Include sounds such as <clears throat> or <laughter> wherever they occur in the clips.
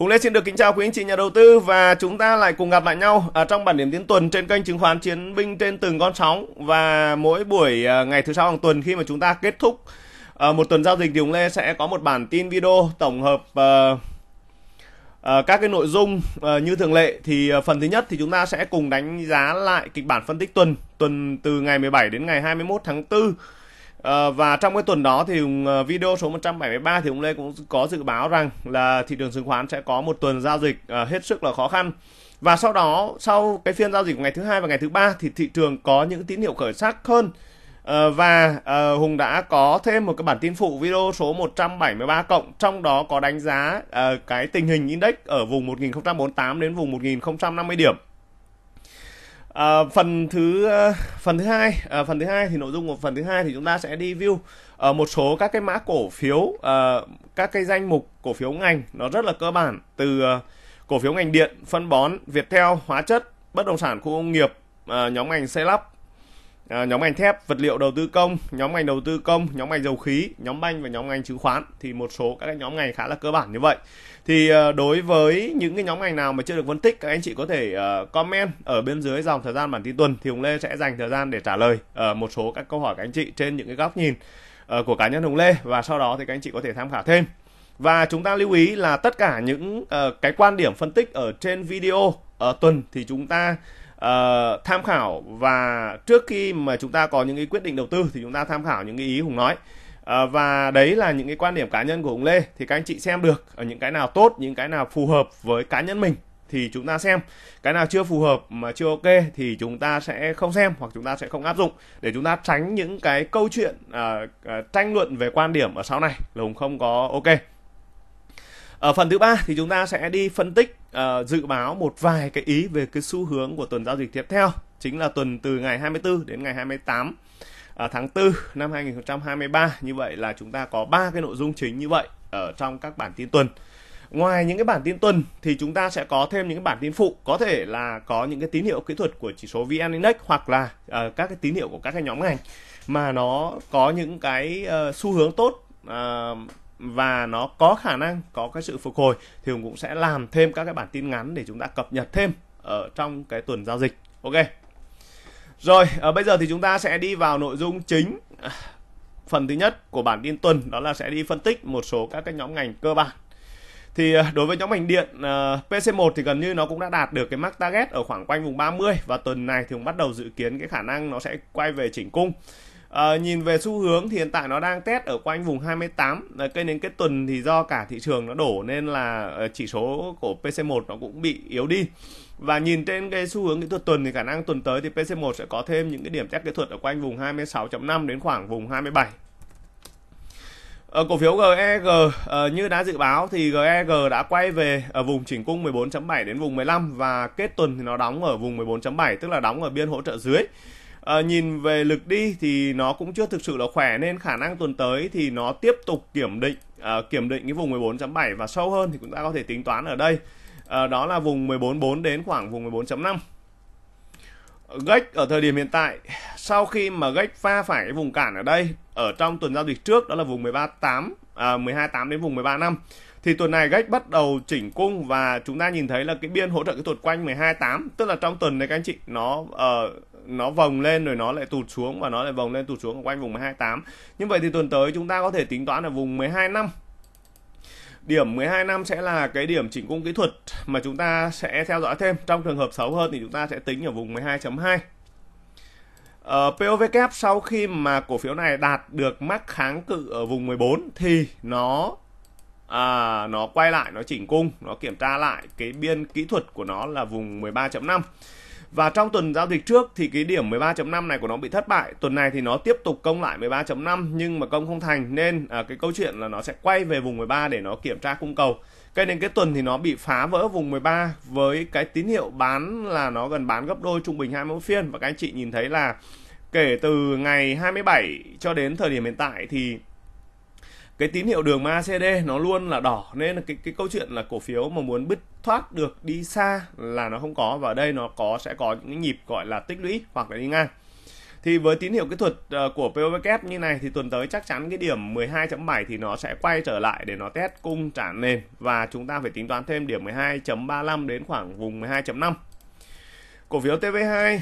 Hùng Lê xin được kính chào quý anh chị nhà đầu tư và chúng ta lại cùng gặp lại nhau ở trong bản điểm tiến tuần trên kênh chứng khoán Chiến binh trên từng con sóng và mỗi buổi ờ, ngày thứ sáu hàng tuần khi mà chúng ta kết thúc ờ, một tuần giao dịch thì Hùng Lê sẽ có một bản tin video tổng hợp ờ, các cái nội dung như thường lệ thì phần thứ nhất thì chúng ta sẽ cùng đánh giá lại kịch bản phân tích tuần tuần từ ngày 17 đến ngày 21 tháng 4 Ờ, và trong cái tuần đó thì ờ, video số 173 thì ông Lê cũng có dự báo rằng là thị trường chứng khoán sẽ có một tuần giao dịch à, hết sức là khó khăn. Và sau đó sau cái phiên giao dịch của ngày thứ hai và ngày thứ ba thì thị trường có những tín hiệu khởi sắc hơn. À, và à, Hùng đã có thêm một cái bản tin phụ video số 173 cộng trong đó có đánh giá à, cái tình hình index ở vùng 1048 đến vùng 1050 điểm. À, phần thứ ờ, phần thứ hai à, phần thứ hai thì nội dung của phần thứ hai thì chúng ta sẽ đi view ở một số các cái mã cổ phiếu à, các cái danh mục cổ phiếu ngành nó rất là cơ bản từ cổ phiếu ngành điện phân bón viettel hóa chất bất động sản khu công nghiệp à, nhóm ngành xây lắp à, nhóm ngành thép vật liệu đầu tư công nhóm ngành đầu tư công nhóm ngành dầu khí nhóm banh và nhóm ngành chứng khoán thì một số các nhóm ngành khá là cơ bản như vậy thì ờ, đối với những cái nhóm ngành nào mà chưa được phân tích các anh chị có thể ờ, comment ở bên dưới dòng thời gian bản tin tuần thì Hùng Lê sẽ dành thời gian để trả lời ờ, một số các câu hỏi các anh chị trên những cái góc nhìn của cá nhân Hùng Lê và sau đó thì các anh chị có thể tham khảo thêm và chúng ta lưu ý là tất cả những cái quan điểm phân tích ở trên video uh, tuần thì chúng ta uh, tham khảo và trước khi mà chúng ta có những cái quyết định đầu tư thì chúng ta tham khảo những cái ý Hùng nói Ờ, và đấy là những cái quan điểm cá nhân của ông Lê thì các anh chị xem được ở những cái nào tốt những cái nào phù hợp với cá nhân mình thì chúng ta xem cái nào chưa phù hợp mà chưa ok thì chúng ta sẽ không xem hoặc chúng ta sẽ không áp dụng để chúng ta tránh những cái câu chuyện à, à, tranh luận về quan điểm ở sau này là hùng không có ok ở phần thứ ba thì chúng ta sẽ đi phân tích uh, dự báo một vài cái ý về cái xu hướng của tuần giao dịch tiếp theo chính là tuần từ ngày 24 đến ngày 28 À, tháng 4 năm 2023 như vậy là chúng ta có ba cái nội dung chính như vậy ở trong các bản tin tuần ngoài những cái bản tin tuần thì chúng ta sẽ có thêm những cái bản tin phụ có thể là có những cái tín hiệu kỹ thuật của chỉ số vn index hoặc là uh, các cái tín hiệu của các cái nhóm ngành mà nó có những cái uh, xu hướng tốt uh, và nó có khả năng có cái sự phục hồi thì cũng sẽ làm thêm các cái bản tin ngắn để chúng ta cập nhật thêm ở trong cái tuần giao dịch ok rồi, à, bây giờ thì chúng ta sẽ đi vào nội dung chính phần thứ nhất của bản tin tuần đó là sẽ đi phân tích một số các cái nhóm ngành cơ bản. Thì ờ, đối với nhóm ngành điện uh, ờ, PC1 thì gần như nó cũng đã đạt được cái mắc target ở khoảng quanh vùng 30 và tuần này thì cũng bắt đầu dự kiến cái khả năng nó sẽ quay về chỉnh cung. À, nhìn về xu hướng thì hiện tại nó đang test ở quanh vùng 28 à, cây đến kết tuần thì do cả thị trường nó đổ nên là chỉ số của PC1 nó cũng bị yếu đi và nhìn trên cái xu hướng kỹ thuật tuần thì khả năng tuần tới thì PC1 sẽ có thêm những cái điểm test kỹ thuật ở quanh vùng 26.5 đến khoảng vùng 27 ở cổ phiếu GEG e ờ, như đã dự báo thì GEG e đã quay về ở vùng chỉnh cung 14.7 đến vùng 15 và kết tuần thì nó đóng ở vùng 14.7 tức là đóng ở biên hỗ trợ dưới. À, nhìn về lực đi thì nó cũng chưa thực sự là khỏe nên khả năng tuần tới thì nó tiếp tục kiểm định à, kiểm định cái vùng 14.7 và sâu hơn thì chúng ta có thể tính toán ở đây. Ờ, đó là vùng 14.4 đến khoảng vùng 14.5 Gách ở thời điểm hiện tại sau khi mà Gách pha phải cái vùng cản ở đây ở trong tuần giao dịch trước đó là vùng 138 à, 128 đến vùng 13 năm thì tuần này Gách bắt đầu chỉnh cung và chúng ta nhìn thấy là cái biên hỗ trợ cái tuột quanh 128 tức là trong tuần này các anh chị nó uh, nó vòng lên rồi nó lại tụt xuống và nó lại vòng lên tụt xuống quanh vùng 128 như vậy thì tuần tới chúng ta có thể tính toán ở vùng 12 năm Điểm 12 năm sẽ là cái điểm chỉnh cung kỹ thuật mà chúng ta sẽ theo dõi thêm. Trong trường hợp xấu hơn thì chúng ta sẽ tính ở vùng 12.2. Uh, POV kép sau khi mà cổ phiếu này đạt được mắc kháng cự ở vùng 14 thì nó à, nó quay lại nó chỉnh cung nó kiểm tra lại cái biên kỹ thuật của nó là vùng 13.5 và trong tuần giao dịch trước thì cái điểm 13.5 này của nó bị thất bại. Tuần này thì nó tiếp tục công lại 13.5 nhưng mà công không thành nên à, cái câu chuyện là nó sẽ quay về vùng 13 để nó kiểm tra cung cầu. Cây đến cái tuần thì nó bị phá vỡ vùng 13 với cái tín hiệu bán là nó gần bán gấp đôi trung bình 21 phiên và các anh chị nhìn thấy là kể từ ngày 27 cho đến thời điểm hiện tại thì cái tín hiệu đường MACD nó luôn là đỏ nên là cái cái câu chuyện là cổ phiếu mà muốn bứt thoát được đi xa là nó không có và ở đây nó có sẽ có những nhịp gọi là tích lũy hoặc là đi ngang thì với tín hiệu kỹ thuật ờ, của POVK như này thì tuần tới chắc chắn cái điểm 12.7 thì nó sẽ quay trở lại để nó test cung trả nền và chúng ta phải tính toán thêm điểm 12.35 đến khoảng vùng 12.5 cổ phiếu TV2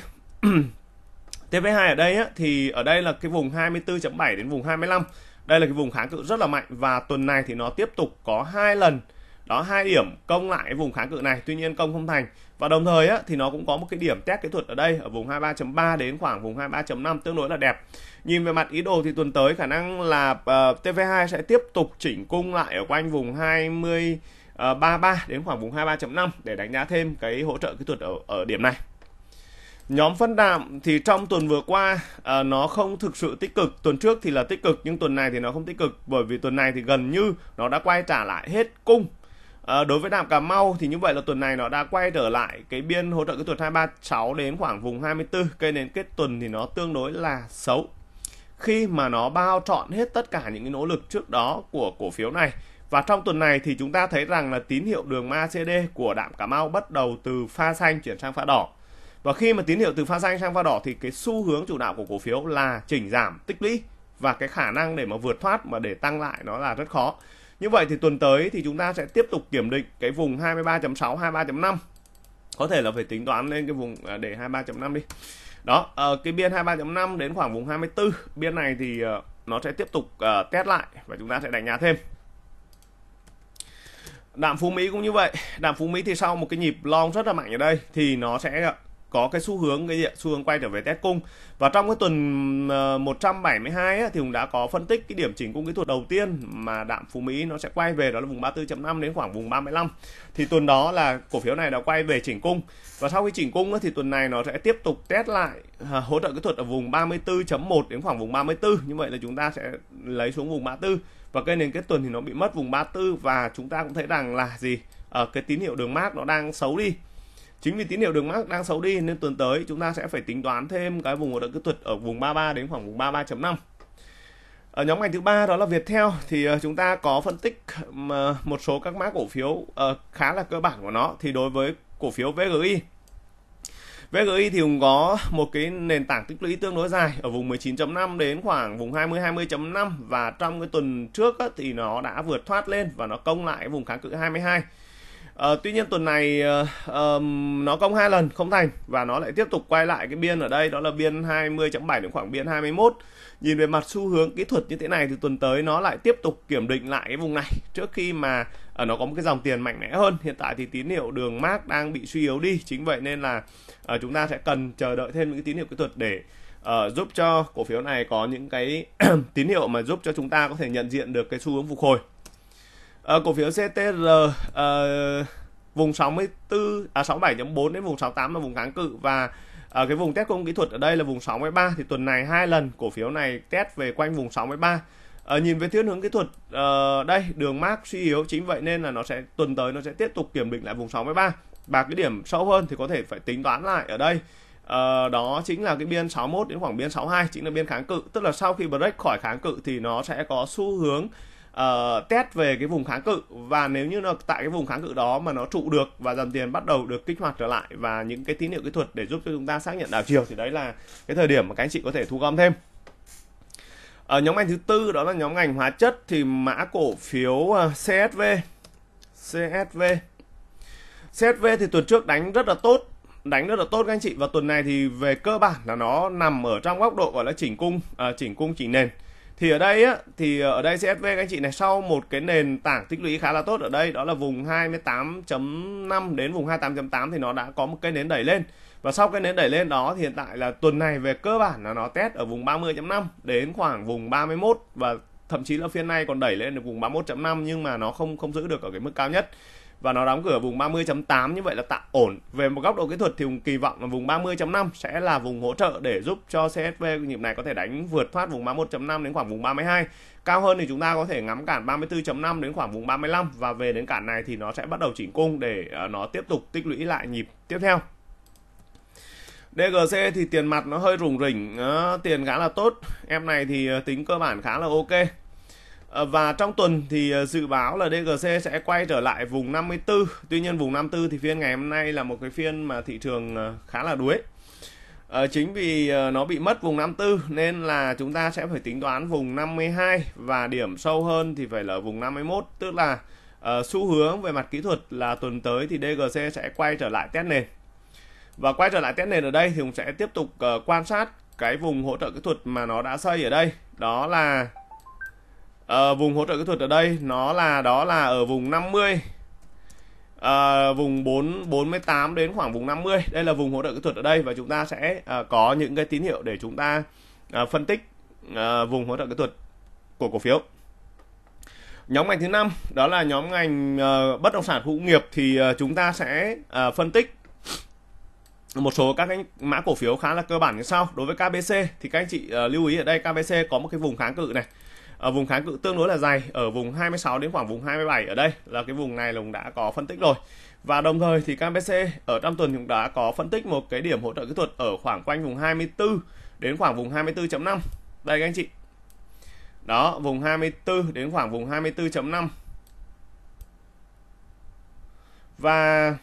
<clears throat> TV2 ở đây á, thì ở đây là cái vùng 24.7 đến vùng 25 đây là cái vùng kháng cự rất là mạnh và tuần này thì nó tiếp tục có hai lần đó hai điểm công lại vùng kháng cự này tuy nhiên công không thành và đồng thời á, thì nó cũng có một cái điểm test kỹ thuật ở đây ở vùng 23.3 đến khoảng vùng 23.5 tương đối là đẹp nhìn về mặt ý đồ thì tuần tới khả năng là uh, ờ, TV2 sẽ tiếp tục chỉnh cung lại ở quanh vùng 20 uh, 33 đến khoảng vùng 23.5 để đánh giá thêm cái hỗ trợ kỹ thuật ở ở điểm này nhóm phân đạm thì trong tuần vừa qua à, nó không thực sự tích cực tuần trước thì là tích cực nhưng tuần này thì nó không tích cực bởi vì tuần này thì gần như nó đã quay trả lại hết cung à, đối với đạm cà mau thì như vậy là tuần này nó đã quay trở lại cái biên hỗ trợ kỹ thuật 236 đến khoảng vùng 24 cây đến kết tuần thì nó tương đối là xấu khi mà nó bao trọn hết tất cả những cái nỗ lực trước đó của cổ phiếu này và trong tuần này thì chúng ta thấy rằng là tín hiệu đường macd của đạm Cà Mau bắt đầu từ pha xanh chuyển sang pha đỏ và khi mà tín hiệu từ pha xanh sang pha đỏ thì cái xu hướng chủ đạo của cổ phiếu là chỉnh giảm tích lũy và cái khả năng để mà vượt thoát mà để tăng lại nó là rất khó như vậy thì tuần tới thì chúng ta sẽ tiếp tục kiểm định cái vùng 23.6 23.5 có thể là phải tính toán lên cái vùng à, để 23.5 đi đó ờ, cái biên 23.5 đến khoảng vùng 24 biên này thì ờ, nó sẽ tiếp tục ờ, test lại và chúng ta sẽ đánh giá thêm đạm phú mỹ cũng như vậy đạm phú mỹ thì sau một cái nhịp long rất là mạnh ở đây thì nó sẽ có cái xu hướng cái gì ạ? xu hướng quay trở về test cung và trong cái tuần 172 ờ, ấy, thì Hùng đã có phân tích cái điểm chỉnh cung kỹ thuật đầu tiên mà đạm phú Mỹ nó sẽ quay về đó là vùng 34.5 đến khoảng vùng 35 thì tuần đó là cổ phiếu này đã quay về chỉnh cung và sau khi chỉnh cung ấy, thì tuần này nó sẽ tiếp tục test lại ờ, hỗ trợ kỹ thuật ở vùng 34.1 đến khoảng vùng 34 như vậy là chúng ta sẽ lấy xuống vùng 34 và cái nền kết tuần thì nó bị mất vùng 34 và chúng ta cũng thấy rằng là gì ở ờ, cái tín hiệu đường mát nó đang xấu đi chính vì tín hiệu đường mắc đang xấu đi nên tuần tới chúng ta sẽ phải tính toán thêm cái vùng hỗ trợ kỹ thuật ở vùng 33 đến khoảng vùng 33.5 ở nhóm ngành thứ ba đó là Viettel thì ờ, chúng ta có phân tích một số các mã cổ phiếu ờ, khá là cơ bản của nó thì đối với cổ phiếu VGI VGI thì cũng có một cái nền tảng tích lũy tương đối dài ở vùng 19.5 đến khoảng vùng 20 20.5 và trong cái tuần trước thì nó đã vượt thoát lên và nó công lại vùng kháng cự 22 À, tuy nhiên tuần này uh, um, nó công hai lần không thành và nó lại tiếp tục quay lại cái biên ở đây đó là biên 20.7 đến khoảng biên 21 nhìn về mặt xu hướng kỹ thuật như thế này thì tuần tới nó lại tiếp tục kiểm định lại cái vùng này trước khi mà uh, nó có một cái dòng tiền mạnh mẽ hơn hiện tại thì tín hiệu đường mát đang bị suy yếu đi chính vậy nên là uh, chúng ta sẽ cần chờ đợi thêm những cái tín hiệu kỹ thuật để uh, giúp cho cổ phiếu này có những cái <clears throat> tín hiệu mà giúp cho chúng ta có thể nhận diện được cái xu hướng phục hồi à, cổ phiếu CTR ờ, à, vùng 64 à 67.4 đến vùng 68 là vùng kháng cự và ở ờ, cái vùng test công kỹ thuật ở đây là vùng 63 thì tuần này hai lần cổ phiếu này test về quanh vùng 63 à, nhìn về thiên hướng kỹ thuật à, đây đường mát suy yếu chính vậy nên là nó sẽ tuần tới nó sẽ tiếp tục kiểm định lại vùng 63 và cái điểm sâu hơn thì có thể phải tính toán lại ở đây Uh, đó chính là cái biên 61 đến khoảng biên 62 chính là biên kháng cự tức là sau khi break khỏi kháng cự thì nó sẽ có xu hướng uh, test về cái vùng kháng cự và nếu như nó tại cái vùng kháng cự đó mà nó trụ được và dòng tiền bắt đầu được kích hoạt trở lại và những cái tín hiệu kỹ thuật để giúp cho chúng ta xác nhận đảo chiều thì đấy là cái thời điểm mà các anh chị có thể thu gom thêm ở ờ, nhóm ngành thứ tư đó là nhóm ngành hóa chất thì mã cổ phiếu ờ, CSV CSV CSV thì tuần trước đánh rất là tốt đánh rất là tốt các anh chị và tuần này thì về cơ bản là nó nằm ở trong góc độ gọi là chỉnh cung à, chỉnh cung chỉnh nền thì ở đây á thì ờ, ở đây CSV các anh chị này sau một cái nền tảng tích lũy khá là tốt ở đây đó là vùng 28.5 đến vùng 28.8 thì nó đã có một cái nến đẩy lên và sau cái nến đẩy lên đó thì hiện tại là tuần này về cơ bản là nó test ở vùng 30.5 đến khoảng vùng 31 và thậm chí là phiên này còn đẩy lên được vùng 31.5 nhưng mà nó không không giữ được ở cái mức cao nhất và nó đóng cửa ở vùng 30.8 như vậy là tạm ổn. Về một góc độ kỹ thuật thì kỳ vọng là vùng 30.5 sẽ là vùng hỗ trợ để giúp cho CSV nhịp này có thể đánh vượt thoát vùng 31.5 đến khoảng vùng 32. Cao hơn thì chúng ta có thể ngắm cản 34.5 đến khoảng vùng 35 và về đến cản này thì nó sẽ bắt đầu chỉnh cung để ờ, nó tiếp tục tích lũy lại nhịp tiếp theo. DGC thì tiền mặt nó hơi rủng rỉnh, ờ, tiền khá là tốt. Em này thì ờ, tính cơ bản khá là ok. Ờ, và trong tuần thì ờ, dự báo là DGC sẽ quay trở lại vùng 54. Tuy nhiên vùng 54 thì phiên ngày hôm nay là một cái phiên mà thị trường ờ, khá là đuối. À, chính vì nó bị mất vùng 54 nên là chúng ta sẽ phải tính toán vùng 52 và điểm sâu hơn thì phải là vùng 51 tức là uh, xu hướng về mặt kỹ thuật là tuần tới thì DGC sẽ quay trở lại test nền và quay trở lại test nền ở đây thì cũng sẽ tiếp tục uh, quan sát cái vùng hỗ trợ kỹ thuật mà nó đã xây ở đây đó là à, vùng hỗ trợ kỹ thuật ở đây nó là đó là ở vùng 50 à, ờ, vùng 4 48 đến khoảng vùng 50 đây là vùng hỗ trợ kỹ thuật ở đây và chúng ta sẽ à, có những cái tín hiệu để chúng ta à, phân tích à, vùng hỗ trợ kỹ thuật của cổ phiếu nhóm ngành thứ năm đó là nhóm ngành à, bất động sản khu nghiệp thì à, chúng ta sẽ à, phân tích một số các cái mã cổ phiếu khá là cơ bản như sau đối với KBC thì các anh chị uh, lưu ý ở đây KBC có một cái vùng kháng cự này ở vùng kháng cự tương đối là dày ở vùng 26 đến khoảng vùng 27 ở đây là cái vùng này lùng đã có phân tích rồi và đồng thời thì KBC ở trong tuần cũng đã có phân tích một cái điểm hỗ trợ kỹ thuật ở khoảng quanh vùng 24 đến khoảng vùng 24.5 đây các anh chị đó vùng 24 đến khoảng vùng 24.5 và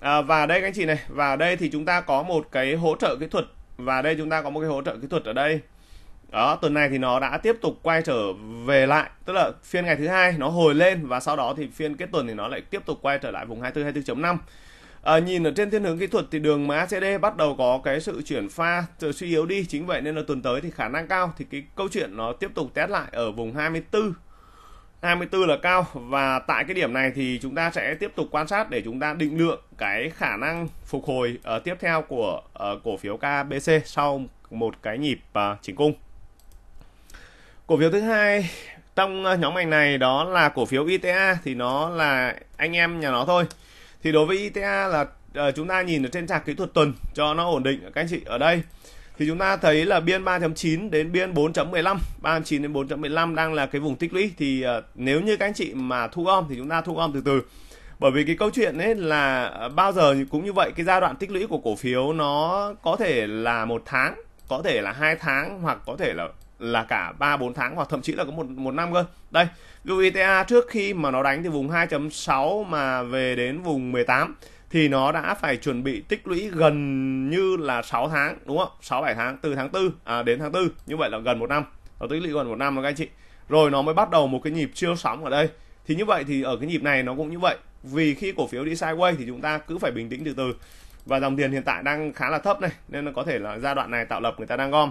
à, và đây các anh chị này và đây thì chúng ta có một cái hỗ trợ kỹ thuật và đây chúng ta có một cái hỗ trợ kỹ thuật ở đây đó tuần này thì nó đã tiếp tục quay trở về lại tức là phiên ngày thứ hai nó hồi lên và sau đó thì phiên kết tuần thì nó lại tiếp tục quay trở lại vùng 24 24.5 À, nhìn ở trên thiên hướng kỹ thuật thì đường MACD bắt đầu có cái sự chuyển pha sự suy yếu đi chính vậy nên là tuần tới thì khả năng cao thì cái câu chuyện nó tiếp tục test lại ở vùng 24 24 là cao và tại cái điểm này thì chúng ta sẽ tiếp tục quan sát để chúng ta định lượng cái khả năng phục hồi uh, tiếp theo của uh, cổ phiếu KBC sau một cái nhịp uh, chỉnh cung cổ phiếu thứ hai trong ờ, nhóm ngành này đó là cổ phiếu ITA thì nó là anh em nhà nó thôi thì đối với ITA là uh, chúng ta nhìn ở trên chart kỹ thuật tuần cho nó ổn định các anh chị ở đây thì chúng ta thấy là biên 3.9 đến biên 4.15 3.9 đến 4.15 đang là cái vùng tích lũy thì uh, nếu như các anh chị mà thu gom thì chúng ta thu gom từ từ bởi vì cái câu chuyện ấy là bao giờ cũng như vậy cái giai đoạn tích lũy của cổ phiếu nó có thể là một tháng có thể là hai tháng hoặc có thể là là cả 3 4 tháng hoặc thậm chí là có một một năm cơ. Đây, UITA e trước khi mà nó đánh từ vùng 2.6 mà về đến vùng 18 thì nó đã phải chuẩn bị tích lũy gần như là 6 tháng đúng không? 6 7 tháng từ tháng 4 à, đến tháng 4 như vậy là gần một năm. Nó tích lũy gần một năm rồi các anh chị. Rồi nó mới bắt đầu một cái nhịp chiêu sóng ở đây. Thì như vậy thì ở cái nhịp này nó cũng như vậy. Vì khi cổ phiếu đi sideways thì chúng ta cứ phải bình tĩnh từ từ. Và dòng tiền hiện tại đang khá là thấp này nên nó có thể là giai đoạn này tạo lập người ta đang gom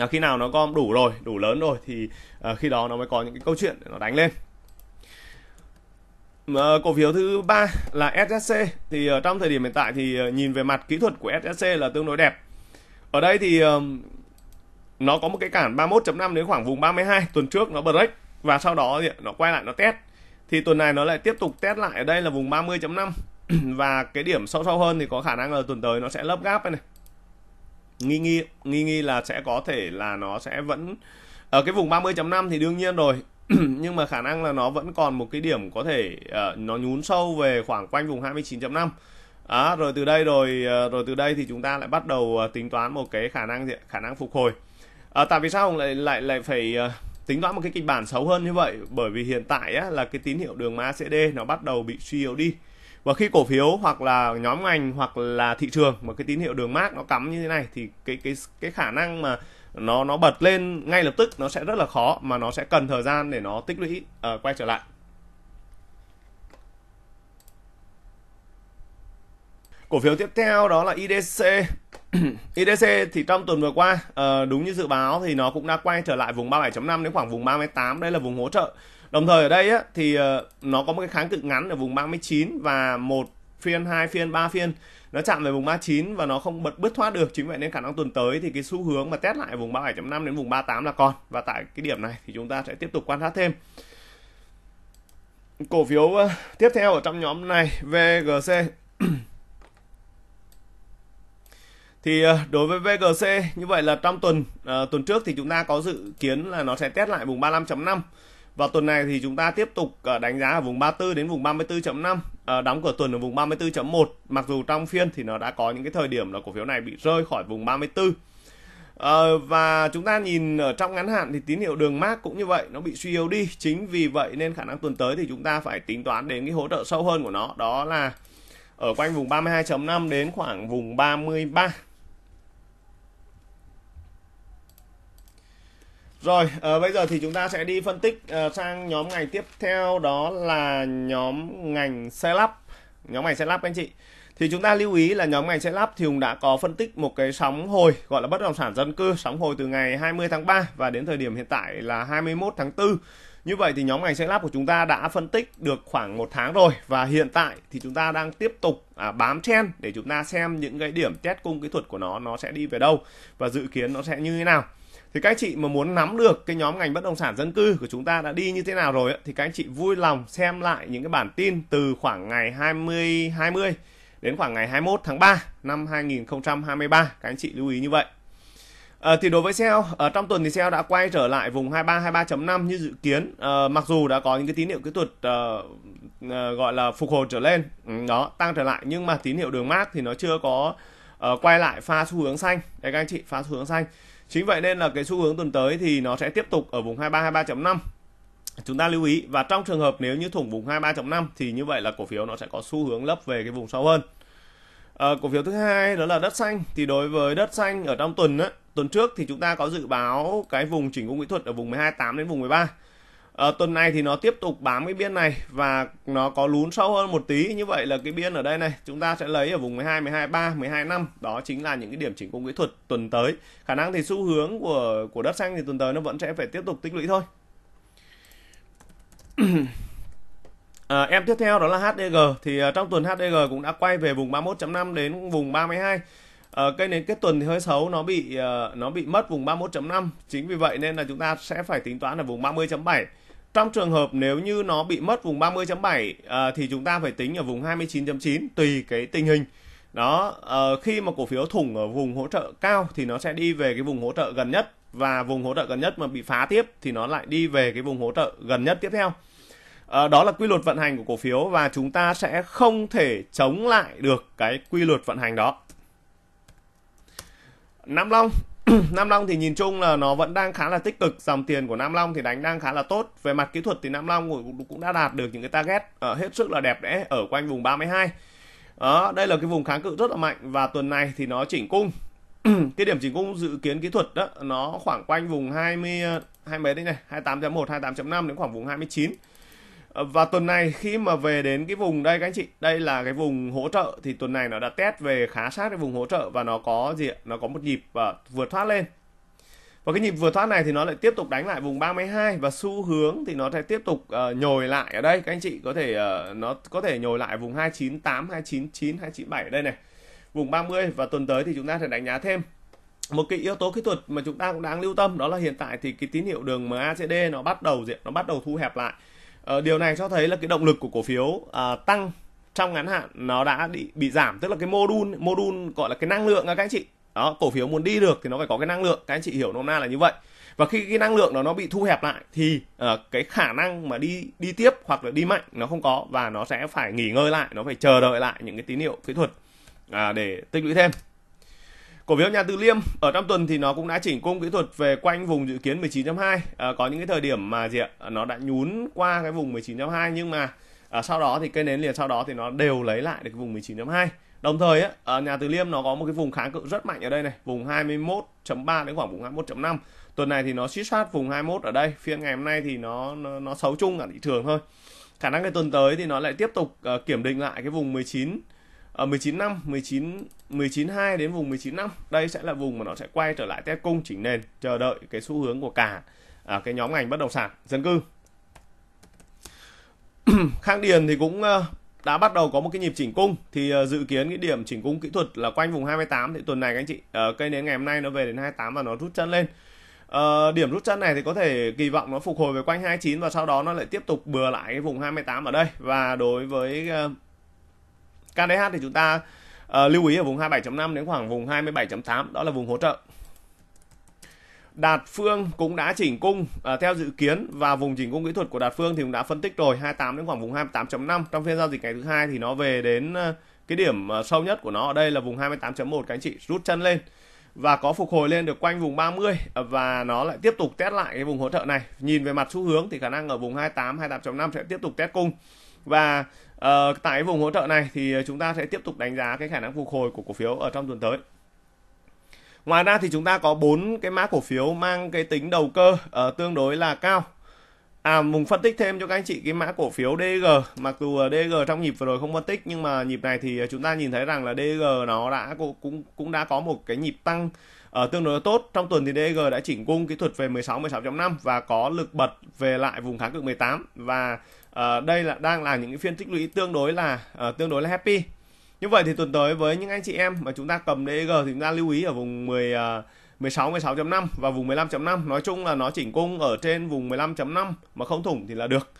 à, khi nào nó gom đủ rồi đủ lớn rồi thì à, khi đó nó mới có những cái câu chuyện để nó đánh lên ờ, cổ phiếu thứ ba là SSC thì trong thời điểm hiện tại thì nhìn về mặt kỹ thuật của SSC là tương đối đẹp ở đây thì nó có một cái cản 31.5 đến khoảng vùng 32 tuần trước nó break và sau đó thì nó quay lại nó test thì tuần này nó lại tiếp tục test lại ở đây là vùng 30.5 <clears throat> và cái điểm sâu sâu hơn thì có khả năng là tuần tới nó sẽ lấp gáp gap này nghi nghi nghi nghi là sẽ có thể là nó sẽ vẫn ở ờ, cái vùng 30.5 thì đương nhiên rồi <clears throat> nhưng mà khả năng là nó vẫn còn một cái điểm có thể uh, nó nhún sâu về khoảng quanh vùng 29.5 À, rồi từ đây rồi ờ, rồi từ đây thì chúng ta lại bắt đầu tính toán một cái khả năng khả năng phục hồi à, tại vì sao Hồng lại lại lại phải tính toán một cái kịch bản xấu hơn như vậy bởi vì hiện tại á, là cái tín hiệu đường ma CD nó bắt đầu bị suy yếu đi và khi cổ phiếu hoặc là nhóm ngành hoặc là thị trường mà cái tín hiệu đường mát nó cắm như thế này thì cái cái cái khả năng mà nó nó bật lên ngay lập tức nó sẽ rất là khó mà nó sẽ cần thời gian để nó tích lũy uh, quay trở lại cổ phiếu tiếp theo đó là IDC <clears throat> IDC thì trong tuần vừa qua uh, đúng như dự báo thì nó cũng đã quay trở lại vùng 37.5 đến khoảng vùng 38 đây là vùng hỗ trợ Đồng thời ở đây á, thì ờ, nó có một cái kháng cự ngắn ở vùng 39 và một phiên 2 phiên 3 phiên nó chạm về vùng 39 và nó không bật bứt thoát được chính vậy nên khả năng tuần tới thì cái xu hướng mà test lại vùng 37.5 đến vùng 38 là còn và tại cái điểm này thì chúng ta sẽ tiếp tục quan sát thêm cổ phiếu ờ, tiếp theo ở trong nhóm này VGC <clears throat> thì ờ, đối với VGC như vậy là trong tuần uh, tuần trước thì chúng ta có dự kiến là nó sẽ test lại vùng 35.5 và tuần này thì chúng ta tiếp tục ờ, đánh giá ở vùng 34 đến vùng 34.5 ờ, đóng cửa tuần ở vùng 34.1 mặc dù trong phiên thì nó đã có những cái thời điểm là cổ phiếu này bị rơi khỏi vùng 34 Ờ, và chúng ta nhìn ở trong ngắn hạn thì tín hiệu đường mát cũng như vậy nó bị suy yếu đi chính vì vậy nên khả năng tuần tới thì chúng ta phải tính toán đến cái hỗ trợ sâu hơn của nó đó là ở quanh vùng 32.5 đến khoảng vùng 33 Rồi, à, bây giờ thì chúng ta sẽ đi phân tích à, sang nhóm ngành tiếp theo đó là nhóm ngành xe lắp. Nhóm ngành xe lắp anh chị. Thì chúng ta lưu ý là nhóm ngành xe lắp thì Hùng đã có phân tích một cái sóng hồi gọi là bất động sản dân cư, sóng hồi từ ngày 20 tháng 3 và đến thời điểm hiện tại là 21 tháng 4. Như vậy thì nhóm ngành xe lắp của chúng ta đã phân tích được khoảng một tháng rồi và hiện tại thì chúng ta đang tiếp tục à, bám chen để chúng ta xem những cái điểm test cung kỹ thuật của nó nó sẽ đi về đâu và dự kiến nó sẽ như thế nào thì các anh chị mà muốn nắm được cái nhóm ngành bất động sản dân cư của chúng ta đã đi như thế nào rồi thì các anh chị vui lòng xem lại những cái bản tin từ khoảng ngày 20 20 đến khoảng ngày 21 tháng 3 năm 2023 các anh chị lưu ý như vậy À, thì đối với SEO, ở trong tuần thì SEO đã quay trở lại vùng 23 23.5 như dự kiến. À, mặc dù đã có những cái tín hiệu kỹ thuật à, à, gọi là phục hồi trở lên, ừ, đó tăng trở lại nhưng mà tín hiệu đường mát thì nó chưa có à, quay lại pha xu hướng xanh. Đây các anh chị, pha xu hướng xanh Chính vậy nên là cái xu hướng tuần tới thì nó sẽ tiếp tục ở vùng 23 23 5 chúng ta lưu ý và trong trường hợp nếu như thủng vùng 23.5 thì như vậy là cổ phiếu nó sẽ có xu hướng lấp về cái vùng sâu hơn à, cổ phiếu thứ hai đó là đất xanh thì đối với đất xanh ở trong tuần á, tuần trước thì chúng ta có dự báo cái vùng chỉnh cung kỹ thuật ở vùng 128 đến vùng 13 à, tuần này thì nó tiếp tục bám cái biên này và nó có lún sâu hơn một tí như vậy là cái biên ở đây này chúng ta sẽ lấy ở vùng 12 12 3 12 năm đó chính là những cái điểm chỉnh cung kỹ thuật tuần tới khả năng thì xu hướng của của đất xanh thì tuần tới nó vẫn sẽ phải tiếp tục tích lũy thôi À, <clears throat> em tiếp theo đó là HDG thì uh, trong tuần HDG cũng đã quay về vùng 31.5 đến vùng 32 à, cây nến kết tuần thì hơi xấu nó bị uh, nó bị mất vùng 31.5 chính vì vậy nên là chúng ta sẽ phải tính toán ở vùng 30.7 trong trường hợp nếu như nó bị mất vùng 30.7 à, ờ, thì chúng ta phải tính ở vùng 29.9 tùy cái tình hình. Đó, à, khi mà cổ phiếu thủng ở vùng hỗ trợ cao thì nó sẽ đi về cái vùng hỗ trợ gần nhất và vùng hỗ trợ gần nhất mà bị phá tiếp thì nó lại đi về cái vùng hỗ trợ gần nhất tiếp theo. À, đó là quy luật vận hành của cổ phiếu và chúng ta sẽ không thể chống lại được cái quy luật vận hành đó. Nam Long <clears throat> Nam Long thì nhìn chung là nó vẫn đang khá là tích cực, dòng tiền của Nam Long thì đánh đang khá là tốt. Về mặt kỹ thuật thì Nam Long cũng, đã đạt được những cái target uh, hết sức là đẹp đẽ ở quanh vùng 32. Đó, đây là cái vùng kháng cự rất là mạnh và tuần này thì nó chỉnh cung. <clears throat> cái điểm chỉnh cung dự kiến kỹ thuật đó nó khoảng quanh vùng 20 hai mấy đấy này, 28.1, 28.5 đến khoảng vùng 29. Ờ, và tuần này khi mà về đến cái vùng đây các anh chị đây là cái vùng hỗ trợ thì tuần này nó đã test về khá sát cái vùng hỗ trợ và nó có gì nó có một nhịp và ờ, vượt thoát lên và cái nhịp vượt thoát này thì nó lại tiếp tục đánh lại vùng 32 và xu hướng thì nó sẽ tiếp tục uh, nhồi lại ở đây các anh chị có thể uh, nó có thể nhồi lại vùng 298, 299, 297 ở đây này. Vùng 30 và tuần tới thì chúng ta sẽ đánh giá thêm. Một cái yếu tố kỹ thuật mà chúng ta cũng đang lưu tâm đó là hiện tại thì cái tín hiệu đường MACD nó bắt đầu gì? Nó bắt đầu thu hẹp lại Ờ, điều này cho thấy là cái động lực của cổ phiếu à, tăng trong ngắn hạn nó đã bị bị giảm tức là cái mô đun mô đun gọi là cái năng lượng các anh chị đó cổ phiếu muốn đi được thì nó phải có cái năng lượng các anh chị hiểu nôm na là như vậy và khi cái năng lượng đó nó bị thu hẹp lại thì uh, cái khả năng mà đi đi tiếp hoặc là đi mạnh nó không có và nó sẽ phải nghỉ ngơi lại nó phải chờ đợi lại những cái tín hiệu kỹ thuật uh, để tích lũy thêm Cổ phiếu nhà tư Liêm ở trong tuần thì nó cũng đã chỉnh cung kỹ thuật về quanh vùng dự kiến 19.2. À, có những cái thời điểm mà gì ạ? Nó đã nhún qua cái vùng 19.2 nhưng mà à, sau đó thì cây nến liền sau đó thì nó đều lấy lại được cái vùng 19.2. Đồng thời ở à, nhà tư Liêm nó có một cái vùng kháng cự rất mạnh ở đây này, vùng 21.3 đến khoảng vùng 21.5. Tuần này thì nó suýt sát vùng 21 ở đây, phiên ngày hôm nay thì nó nó, nó xấu chung ở thị trường thôi. Khả năng cái tuần tới thì nó lại tiếp tục ờ, kiểm định lại cái vùng 19 ở 19 năm, 19 19.2 đến vùng 19.5 đây sẽ là vùng mà nó sẽ quay trở lại test cung chỉnh nền chờ đợi cái xu hướng của cả à, cái nhóm ngành bất động sản dân cư <clears throat> Khang Điền thì cũng ờ, đã bắt đầu có một cái nhịp chỉnh cung thì ờ, dự kiến cái điểm chỉnh cung kỹ thuật là quanh vùng 28 thì tuần này các anh chị ờ, cây đến ngày hôm nay nó về đến 28 và nó rút chân lên Uh, điểm rút chân này thì có thể kỳ vọng nó phục hồi về quanh 29 và sau đó nó lại tiếp tục bừa lại cái vùng 28 ở đây và đối với KDH thì chúng ta à, lưu ý ở vùng 27.5 đến khoảng vùng 27.8 đó là vùng hỗ trợ Đạt Phương cũng đã chỉnh cung à, theo dự kiến và vùng chỉnh cung kỹ thuật của Đạt Phương thì cũng đã phân tích rồi 28 đến khoảng vùng 28.5 trong phiên giao dịch ngày thứ hai thì nó về đến ờ, cái điểm sâu nhất của nó ở đây là vùng 28.1 các anh chị rút chân lên và có phục hồi lên được quanh vùng 30 và nó lại tiếp tục test lại cái vùng hỗ trợ này. Nhìn về mặt xu hướng thì khả năng ở vùng 28 28.5 sẽ tiếp tục test cung và uh, tại vùng hỗ trợ này thì chúng ta sẽ tiếp tục đánh giá cái khả năng phục hồi của cổ phiếu ở trong tuần tới ngoài ra thì chúng ta có bốn cái mã cổ phiếu mang cái tính đầu cơ ở ờ, uh, tương đối là cao À, mình phân tích thêm cho các anh chị cái mã cổ phiếu DG Mặc dù DG trong nhịp vừa rồi không phân tích Nhưng mà nhịp này thì chúng ta nhìn thấy rằng là DG nó đã cũng cũng đã có một cái nhịp tăng ở ờ, uh, tương đối tốt Trong tuần thì DG đã chỉnh cung kỹ thuật về 16, 16.5 Và có lực bật về lại vùng kháng cự 18 Và Ờ, đây là đang là những cái phiên tích lũy tương đối là uh, tương đối là happy như vậy thì tuần tới với những anh chị em mà chúng ta cầm DG e thì chúng ta lưu ý ở vùng 10 uh, 16 16.5 và vùng 15.5 nói chung là nó chỉnh cung ở trên vùng 15.5 mà không thủng thì là được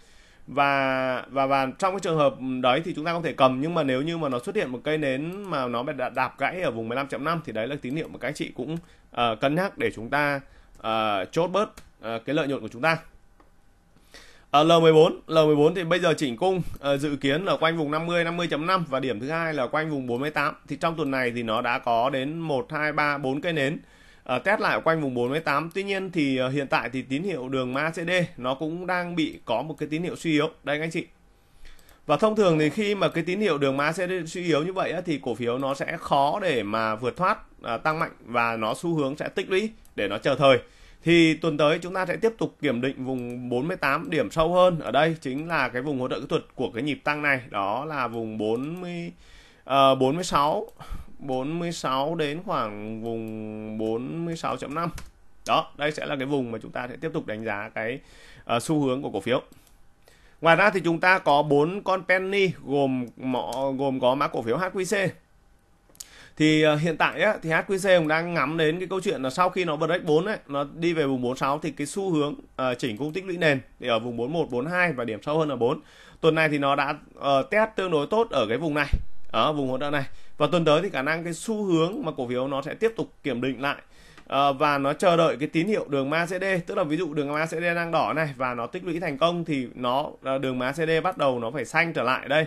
và và và trong cái trường hợp đấy thì chúng ta có thể cầm nhưng mà nếu như mà nó xuất hiện một cây nến mà nó bị đạp, gãy ở vùng 15.5 thì đấy là tín hiệu mà các anh chị cũng uh, cân nhắc để chúng ta uh, chốt bớt uh, cái lợi nhuận của chúng ta À, L14, L14 thì bây giờ chỉnh cung à, dự kiến là quanh vùng 50 50.5 và điểm thứ hai là quanh vùng 48. Thì trong tuần này thì nó đã có đến 1 2 3 4 cây nến à, test lại quanh vùng 48. Tuy nhiên thì à, hiện tại thì tín hiệu đường ma CD nó cũng đang bị có một cái tín hiệu suy yếu. Đây anh chị. Và thông thường thì khi mà cái tín hiệu đường ma CD suy yếu như vậy á, thì cổ phiếu nó sẽ khó để mà vượt thoát à, tăng mạnh và nó xu hướng sẽ tích lũy để nó chờ thời thì tuần tới chúng ta sẽ tiếp tục kiểm định vùng 48 điểm sâu hơn ở đây chính là cái vùng hỗ trợ kỹ thuật của cái nhịp tăng này đó là vùng 40 uh, 46 46 đến khoảng vùng 46.5 đó đây sẽ là cái vùng mà chúng ta sẽ tiếp tục đánh giá cái uh, xu hướng của cổ phiếu ngoài ra thì chúng ta có bốn con penny gồm mọ gồm có mã cổ phiếu HQC thì ờ, hiện tại á, thì HQC cũng đang ngắm đến cái câu chuyện là sau khi nó bật break 4 ấy, nó đi về vùng 46 thì cái xu hướng uh, chỉnh cung tích lũy nền thì ở vùng 41, 42 và điểm sâu hơn là 4. Tuần này thì nó đã uh, test tương đối tốt ở cái vùng này, ở vùng hỗ trợ này. Và tuần tới thì khả năng cái xu hướng mà cổ phiếu nó sẽ tiếp tục kiểm định lại uh, và nó chờ đợi cái tín hiệu đường MACD, tức là ví dụ đường MACD đang đỏ này và nó tích lũy thành công thì nó uh, đường MACD bắt đầu nó phải xanh trở lại đây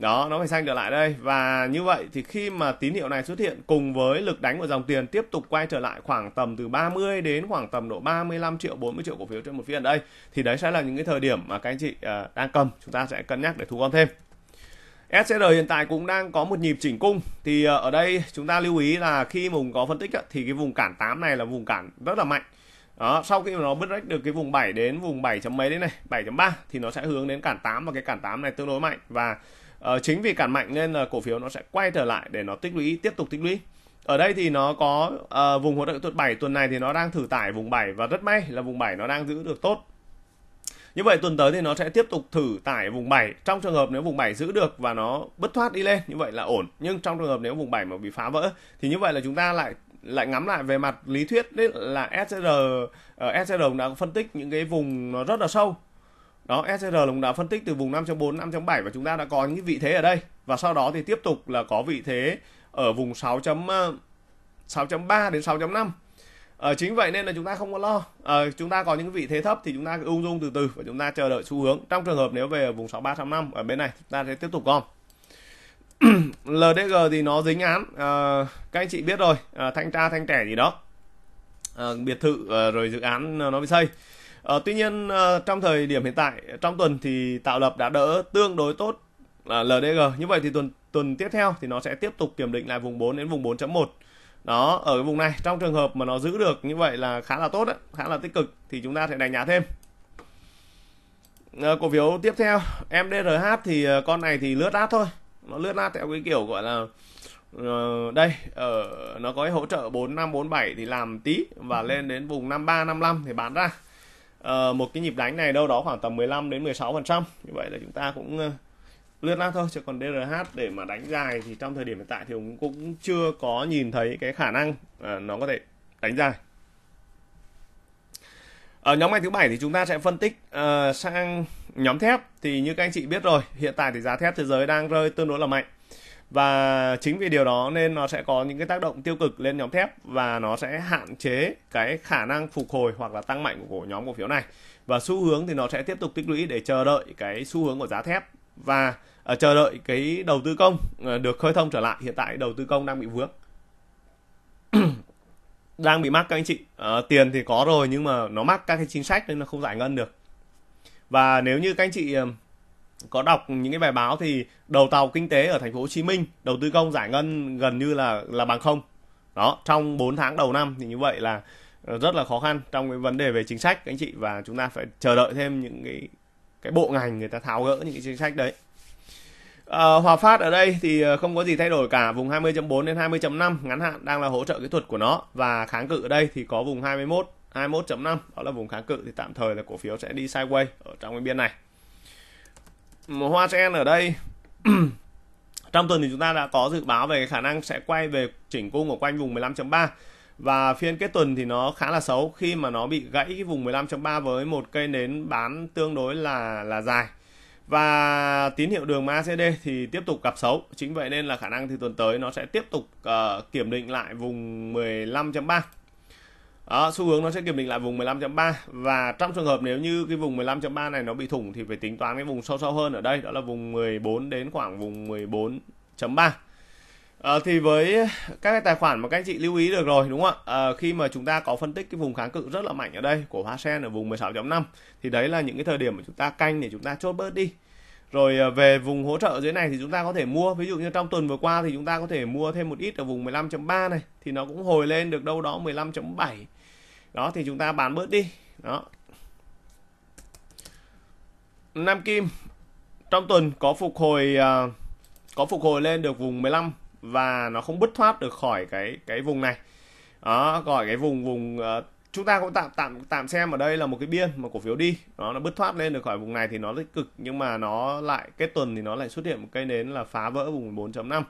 đó nó phải xanh trở lại đây và như vậy thì khi mà tín hiệu này xuất hiện cùng với lực đánh của dòng tiền tiếp tục quay trở lại khoảng tầm từ 30 đến khoảng tầm độ 35 triệu 40 triệu cổ phiếu trên một phiên đây thì đấy sẽ là những cái thời điểm mà các anh chị à, đang cầm chúng ta sẽ cân nhắc để thu gom thêm SCR hiện tại cũng đang có một nhịp chỉnh cung thì à, ở đây chúng ta lưu ý là khi vùng có phân tích thì cái vùng cản 8 này là vùng cản rất là mạnh đó, sau khi mà nó rách được cái vùng 7 đến vùng 7 chấm mấy đấy này, 7.3 thì nó sẽ hướng đến cản 8 và cái cản 8 này tương đối mạnh và Ờ, chính vì cản mạnh nên là cổ phiếu nó sẽ quay trở lại để nó tích lũy tiếp tục tích lũy ở đây thì nó có uh, vùng hỗ trợ tuần 7 tuần này thì nó đang thử tải vùng 7 và rất may là vùng 7 nó đang giữ được tốt như vậy tuần tới thì nó sẽ tiếp tục thử tải vùng 7 trong trường hợp nếu vùng 7 giữ được và nó bứt thoát đi lên như vậy là ổn nhưng trong trường hợp nếu vùng 7 mà bị phá vỡ thì như vậy là chúng ta lại lại ngắm lại về mặt lý thuyết đấy là SR uh, SR đã phân tích những cái vùng nó rất là sâu đó SCR cũng đã phân tích từ vùng 5.4 5.7 và chúng ta đã có những vị thế ở đây và sau đó thì tiếp tục là có vị thế ở vùng 6. 6.3 ờ, đến 6.5 à, ờ, chính vậy nên là chúng ta không có lo à, chúng ta có những vị thế thấp thì chúng ta cứ ung dung từ từ và chúng ta chờ đợi xu hướng trong trường hợp nếu về vùng 63 65 ở bên này chúng ta sẽ tiếp tục gom LDG <clears throat> thì nó dính án à, các anh chị biết rồi à, thanh tra thanh trẻ gì đó à, biệt thự à, rồi dự án nó bị xây À, tuy nhiên à, trong thời điểm hiện tại trong tuần thì tạo lập đã đỡ tương đối tốt là LDG. Như vậy thì tuần tuần tiếp theo thì nó sẽ tiếp tục kiểm định lại vùng 4 đến vùng 4.1. Đó, ở cái vùng này trong trường hợp mà nó giữ được như vậy là khá là tốt đấy, khá là tích cực thì chúng ta sẽ đánh giá thêm. À, cổ phiếu tiếp theo MDRH thì con này thì lướt lát thôi. Nó lướt lát theo cái kiểu gọi là Uh, đây ở uh, nó có hỗ trợ 4547 thì làm tí và lên đến vùng 53 55 thì bán ra. Ờ, một cái nhịp đánh này đâu đó khoảng tầm 15 đến 16 phần trăm như vậy là chúng ta cũng ờ, lướt lát thôi chứ còn DRH để mà đánh dài thì trong thời điểm hiện tại thì cũng cũng chưa có nhìn thấy cái khả năng ờ, nó có thể đánh dài ở nhóm ngày thứ bảy thì chúng ta sẽ phân tích sang nhóm thép thì như các anh chị biết rồi hiện tại thì giá thép thế giới đang rơi tương đối là mạnh và chính vì điều đó nên nó sẽ có những cái tác động tiêu cực lên nhóm thép và nó sẽ hạn chế cái khả năng phục hồi hoặc là tăng mạnh của nhóm cổ phiếu này và xu hướng thì nó sẽ tiếp tục tích lũy để chờ đợi cái xu hướng của giá thép và uh, chờ đợi cái đầu tư công uh, được khơi thông trở lại hiện tại đầu tư công đang bị vướng <coughs> đang bị mắc các anh chị uh, tiền thì có rồi nhưng mà nó mắc các cái chính sách nên là không giải ngân được và nếu như các anh chị uh, có đọc những cái bài báo thì đầu tàu kinh tế ở thành phố Hồ Chí Minh đầu tư công giải ngân gần như là là bằng không đó trong 4 tháng đầu năm thì như vậy là ờ, rất là khó khăn trong cái vấn đề về chính sách anh chị và chúng ta phải chờ đợi thêm những cái cái bộ ngành người ta tháo gỡ những cái chính sách đấy à, Hòa Phát ở đây thì ờ, không có gì thay đổi cả vùng 20.4 đến 20.5 ngắn hạn đang là hỗ trợ kỹ thuật của nó và kháng cự ở đây thì có vùng 21 21.5 đó là vùng kháng cự thì tạm thời là cổ phiếu sẽ đi sideways ở trong cái biên này hoa sen ở đây <clears throat> trong tuần thì chúng ta đã có dự báo về khả năng sẽ quay về chỉnh cung ở quanh vùng 15.3 và phiên kết tuần thì nó khá là xấu khi mà nó bị gãy vùng 15.3 với một cây nến bán tương đối là là dài và tín hiệu đường MACD thì tiếp tục gặp xấu chính vậy nên là khả năng thì tuần tới nó sẽ tiếp tục uh, kiểm định lại vùng 15.3 À, xu hướng nó sẽ kiểm định lại vùng 15.3 và trong trường hợp nếu như cái vùng 15.3 này nó bị thủng thì phải tính toán cái vùng sâu sâu hơn ở đây đó là vùng 14 đến khoảng vùng 14.3 à, ờ, thì với các cái tài khoản mà các anh chị lưu ý được rồi đúng không ạ à, khi mà chúng ta có phân tích cái vùng kháng cự rất là mạnh ở đây của hoa sen ở vùng 16.5 thì đấy là những cái thời điểm mà chúng ta canh để chúng ta chốt bớt đi rồi ờ, về vùng hỗ trợ dưới này thì chúng ta có thể mua ví dụ như trong tuần vừa qua thì chúng ta có thể mua thêm một ít ở vùng 15.3 này thì nó cũng hồi lên được đâu đó 15.7 đó thì chúng ta bán bớt đi đó Nam Kim trong tuần có phục hồi uh, có phục hồi lên được vùng 15 và nó không bứt thoát được khỏi cái cái vùng này đó gọi cái vùng vùng uh, chúng ta cũng tạm tạm tạm xem ở đây là một cái biên mà cổ phiếu đi đó, nó bứt thoát lên được khỏi vùng này thì nó tích cực nhưng mà nó lại cái tuần thì nó lại xuất hiện một cây nến là phá vỡ vùng 4.5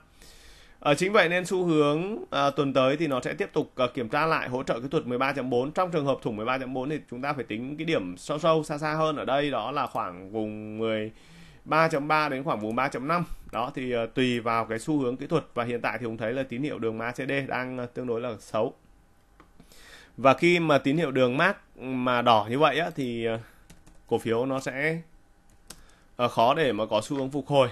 À, chính vậy nên xu hướng à, tuần tới thì nó sẽ tiếp tục à, kiểm tra lại hỗ trợ kỹ thuật 13.4. Trong trường hợp thủng 13.4 thì chúng ta phải tính cái điểm sâu sâu xa xa hơn ở đây đó là khoảng vùng 13.3 đến khoảng vùng 3.5. Đó thì à, tùy vào cái xu hướng kỹ thuật và hiện tại thì chúng thấy là tín hiệu đường MACD đang à, tương đối là xấu. Và khi mà tín hiệu đường MAC mà đỏ như vậy á, thì à, cổ phiếu nó sẽ à, khó để mà có xu hướng phục hồi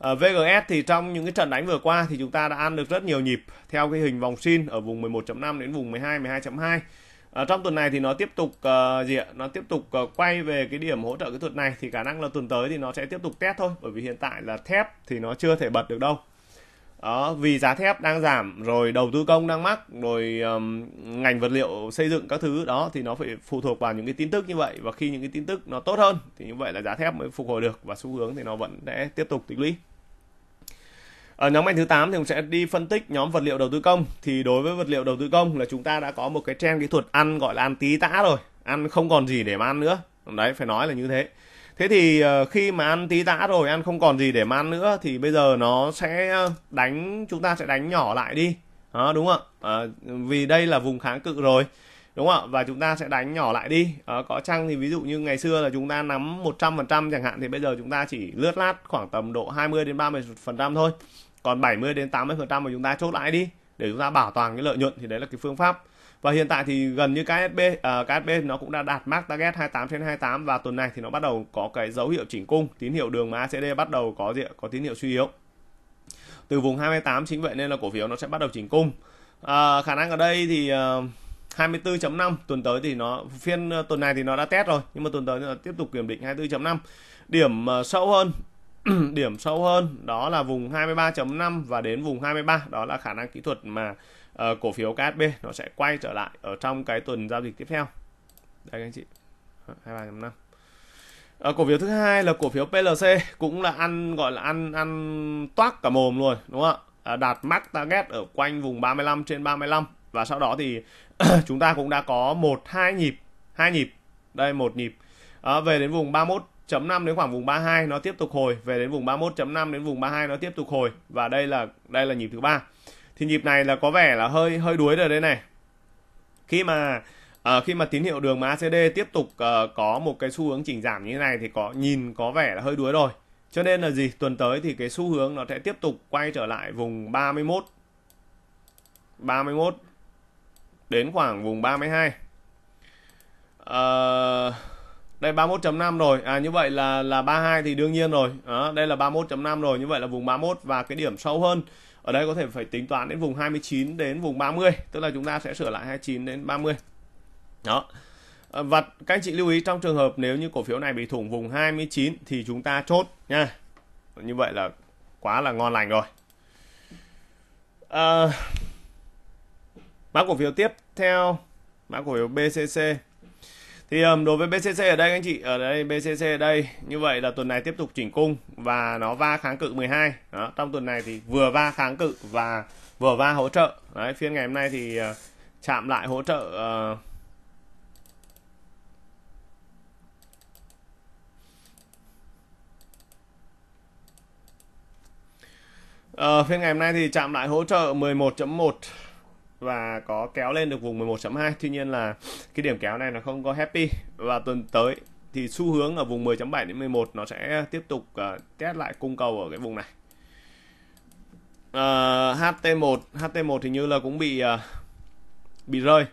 À, ờ, VGS thì trong những cái trận đánh vừa qua thì chúng ta đã ăn được rất nhiều nhịp theo cái hình vòng xin ở vùng 11.5 đến vùng 12 12.2. À, trong tuần này thì nó tiếp tục uh, gì ạ? Nó tiếp tục uh, quay về cái điểm hỗ trợ kỹ thuật này thì khả năng là tuần tới thì nó sẽ tiếp tục test thôi bởi vì hiện tại là thép thì nó chưa thể bật được đâu. Đó, vì giá thép đang giảm rồi đầu tư công đang mắc rồi um, ngành vật liệu xây dựng các thứ đó thì nó phải phụ thuộc vào những cái tin tức như vậy và khi những cái tin tức nó tốt hơn thì như vậy là giá thép mới phục hồi được và xu hướng thì nó vẫn sẽ tiếp tục tích lũy ở ờ, nhóm ngành thứ 8 thì cũng sẽ đi phân tích nhóm vật liệu đầu tư công thì đối với vật liệu đầu tư công là chúng ta đã có một cái trend kỹ thuật ăn gọi là ăn tí tã rồi ăn không còn gì để mà ăn nữa đấy phải nói là như thế thế thì ờ, khi mà ăn tí tã rồi ăn không còn gì để mà ăn nữa thì bây giờ nó sẽ ờ, đánh chúng ta sẽ đánh nhỏ lại đi đó, đúng không ạ vì đây là vùng kháng cự rồi đúng không ạ và chúng ta sẽ đánh nhỏ lại đi à, có chăng thì ví dụ như ngày xưa là chúng ta nắm 100% chẳng hạn thì bây giờ chúng ta chỉ lướt lát khoảng tầm độ 20 đến 30% thôi còn 70 đến 80 phần trăm mà chúng ta chốt lại đi để chúng ta bảo toàn cái lợi nhuận thì đấy là cái phương pháp và hiện tại thì gần như KSB uh, KSB nó cũng đã đạt mark target 28 trên 28 và tuần này thì nó bắt đầu có cái dấu hiệu chỉnh cung tín hiệu đường mà ACD bắt đầu có gì có tín hiệu suy yếu từ vùng 28 chính vậy nên là cổ phiếu nó sẽ bắt đầu chỉnh cung à, khả năng ở đây thì uh, à, 24.5 tuần tới thì nó phiên à, tuần này thì nó đã test rồi nhưng mà tuần tới nó tiếp tục kiểm định 24.5 điểm uh, sâu hơn <clears throat> điểm sâu hơn đó là vùng 23.5 và đến vùng 23 đó là khả năng kỹ thuật mà uh, cổ phiếu KSB nó sẽ quay trở lại ở trong cái tuần giao dịch tiếp theo đây các anh chị 23.5 ờ, À, ờ, cổ phiếu thứ hai là cổ phiếu PLC cũng là ăn gọi là ăn ăn toát cả mồm luôn đúng không ạ? À, đạt max target ở quanh vùng 35 trên 35 và sau đó thì <clears throat> chúng ta cũng đã có một hai nhịp hai nhịp đây một nhịp à, về đến vùng 31 31.5 đến khoảng vùng 32 nó tiếp tục hồi về đến vùng 31.5 đến vùng 32 nó tiếp tục hồi và đây là đây là nhịp thứ ba thì nhịp này là có vẻ là hơi hơi đuối rồi đây này khi mà à, khi mà tín hiệu đường mà ACD tiếp tục uh, có một cái xu hướng chỉnh giảm như thế này thì có nhìn có vẻ là hơi đuối rồi cho nên là gì tuần tới thì cái xu hướng nó sẽ tiếp tục quay trở lại vùng 31 31 đến khoảng vùng 32 uh, à, đây 31.5 rồi à như vậy là là 32 thì đương nhiên rồi đó, đây là 31.5 rồi như vậy là vùng 31 và cái điểm sâu hơn ở đây có thể phải tính toán đến vùng 29 đến vùng 30 tức là chúng ta sẽ sửa lại 29 đến 30 đó và các anh chị lưu ý trong trường hợp nếu như cổ phiếu này bị thủng vùng 29 thì chúng ta chốt nha như vậy là quá là ngon lành rồi à, mã cổ phiếu tiếp theo mã cổ phiếu BCC thì um, đối với BCC ở đây anh chị ở đây BCC ở đây như vậy là tuần này tiếp tục chỉnh cung và nó va kháng cự 12 đó, trong tuần này thì vừa va kháng cự và vừa va hỗ trợ đấy phiên ngày hôm nay thì uh, chạm lại hỗ trợ uh, Uh, phiên ngày hôm nay thì chạm lại hỗ trợ 11.1 và có kéo lên được vùng 11.2 tuy nhiên là cái điểm kéo này nó không có happy và tuần tới thì xu hướng ở vùng 10.7 đến 11 nó sẽ tiếp tục uh, test lại cung cầu ở cái vùng này uh, HT1 HT1 thì như là cũng bị uh, bị rơi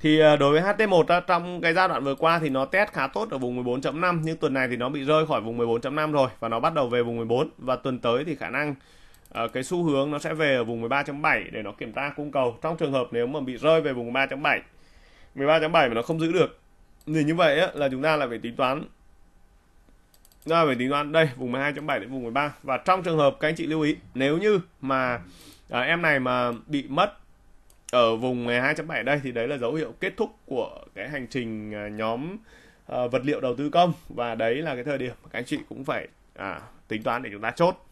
thì à, đối với HT1 trong cái giai đoạn vừa qua thì nó test khá tốt ở vùng 14.5 nhưng tuần này thì nó bị rơi khỏi vùng 14.5 rồi và nó bắt đầu về vùng 14 và tuần tới thì khả năng Ờ, cái xu hướng nó sẽ về ở vùng 13.7 để nó kiểm tra cung cầu trong trường hợp nếu mà bị rơi về vùng 13.7 13.7 mà nó không giữ được thì như vậy á, là chúng ta lại phải tính toán ra phải tính toán đây vùng 12.7 đến vùng 13 và trong trường hợp các anh chị lưu ý nếu như mà à, em này mà bị mất ở vùng 12.7 đây thì đấy là dấu hiệu kết thúc của cái hành trình à, nhóm à, vật liệu đầu tư công và đấy là cái thời điểm các anh chị cũng phải à, tính toán để chúng ta chốt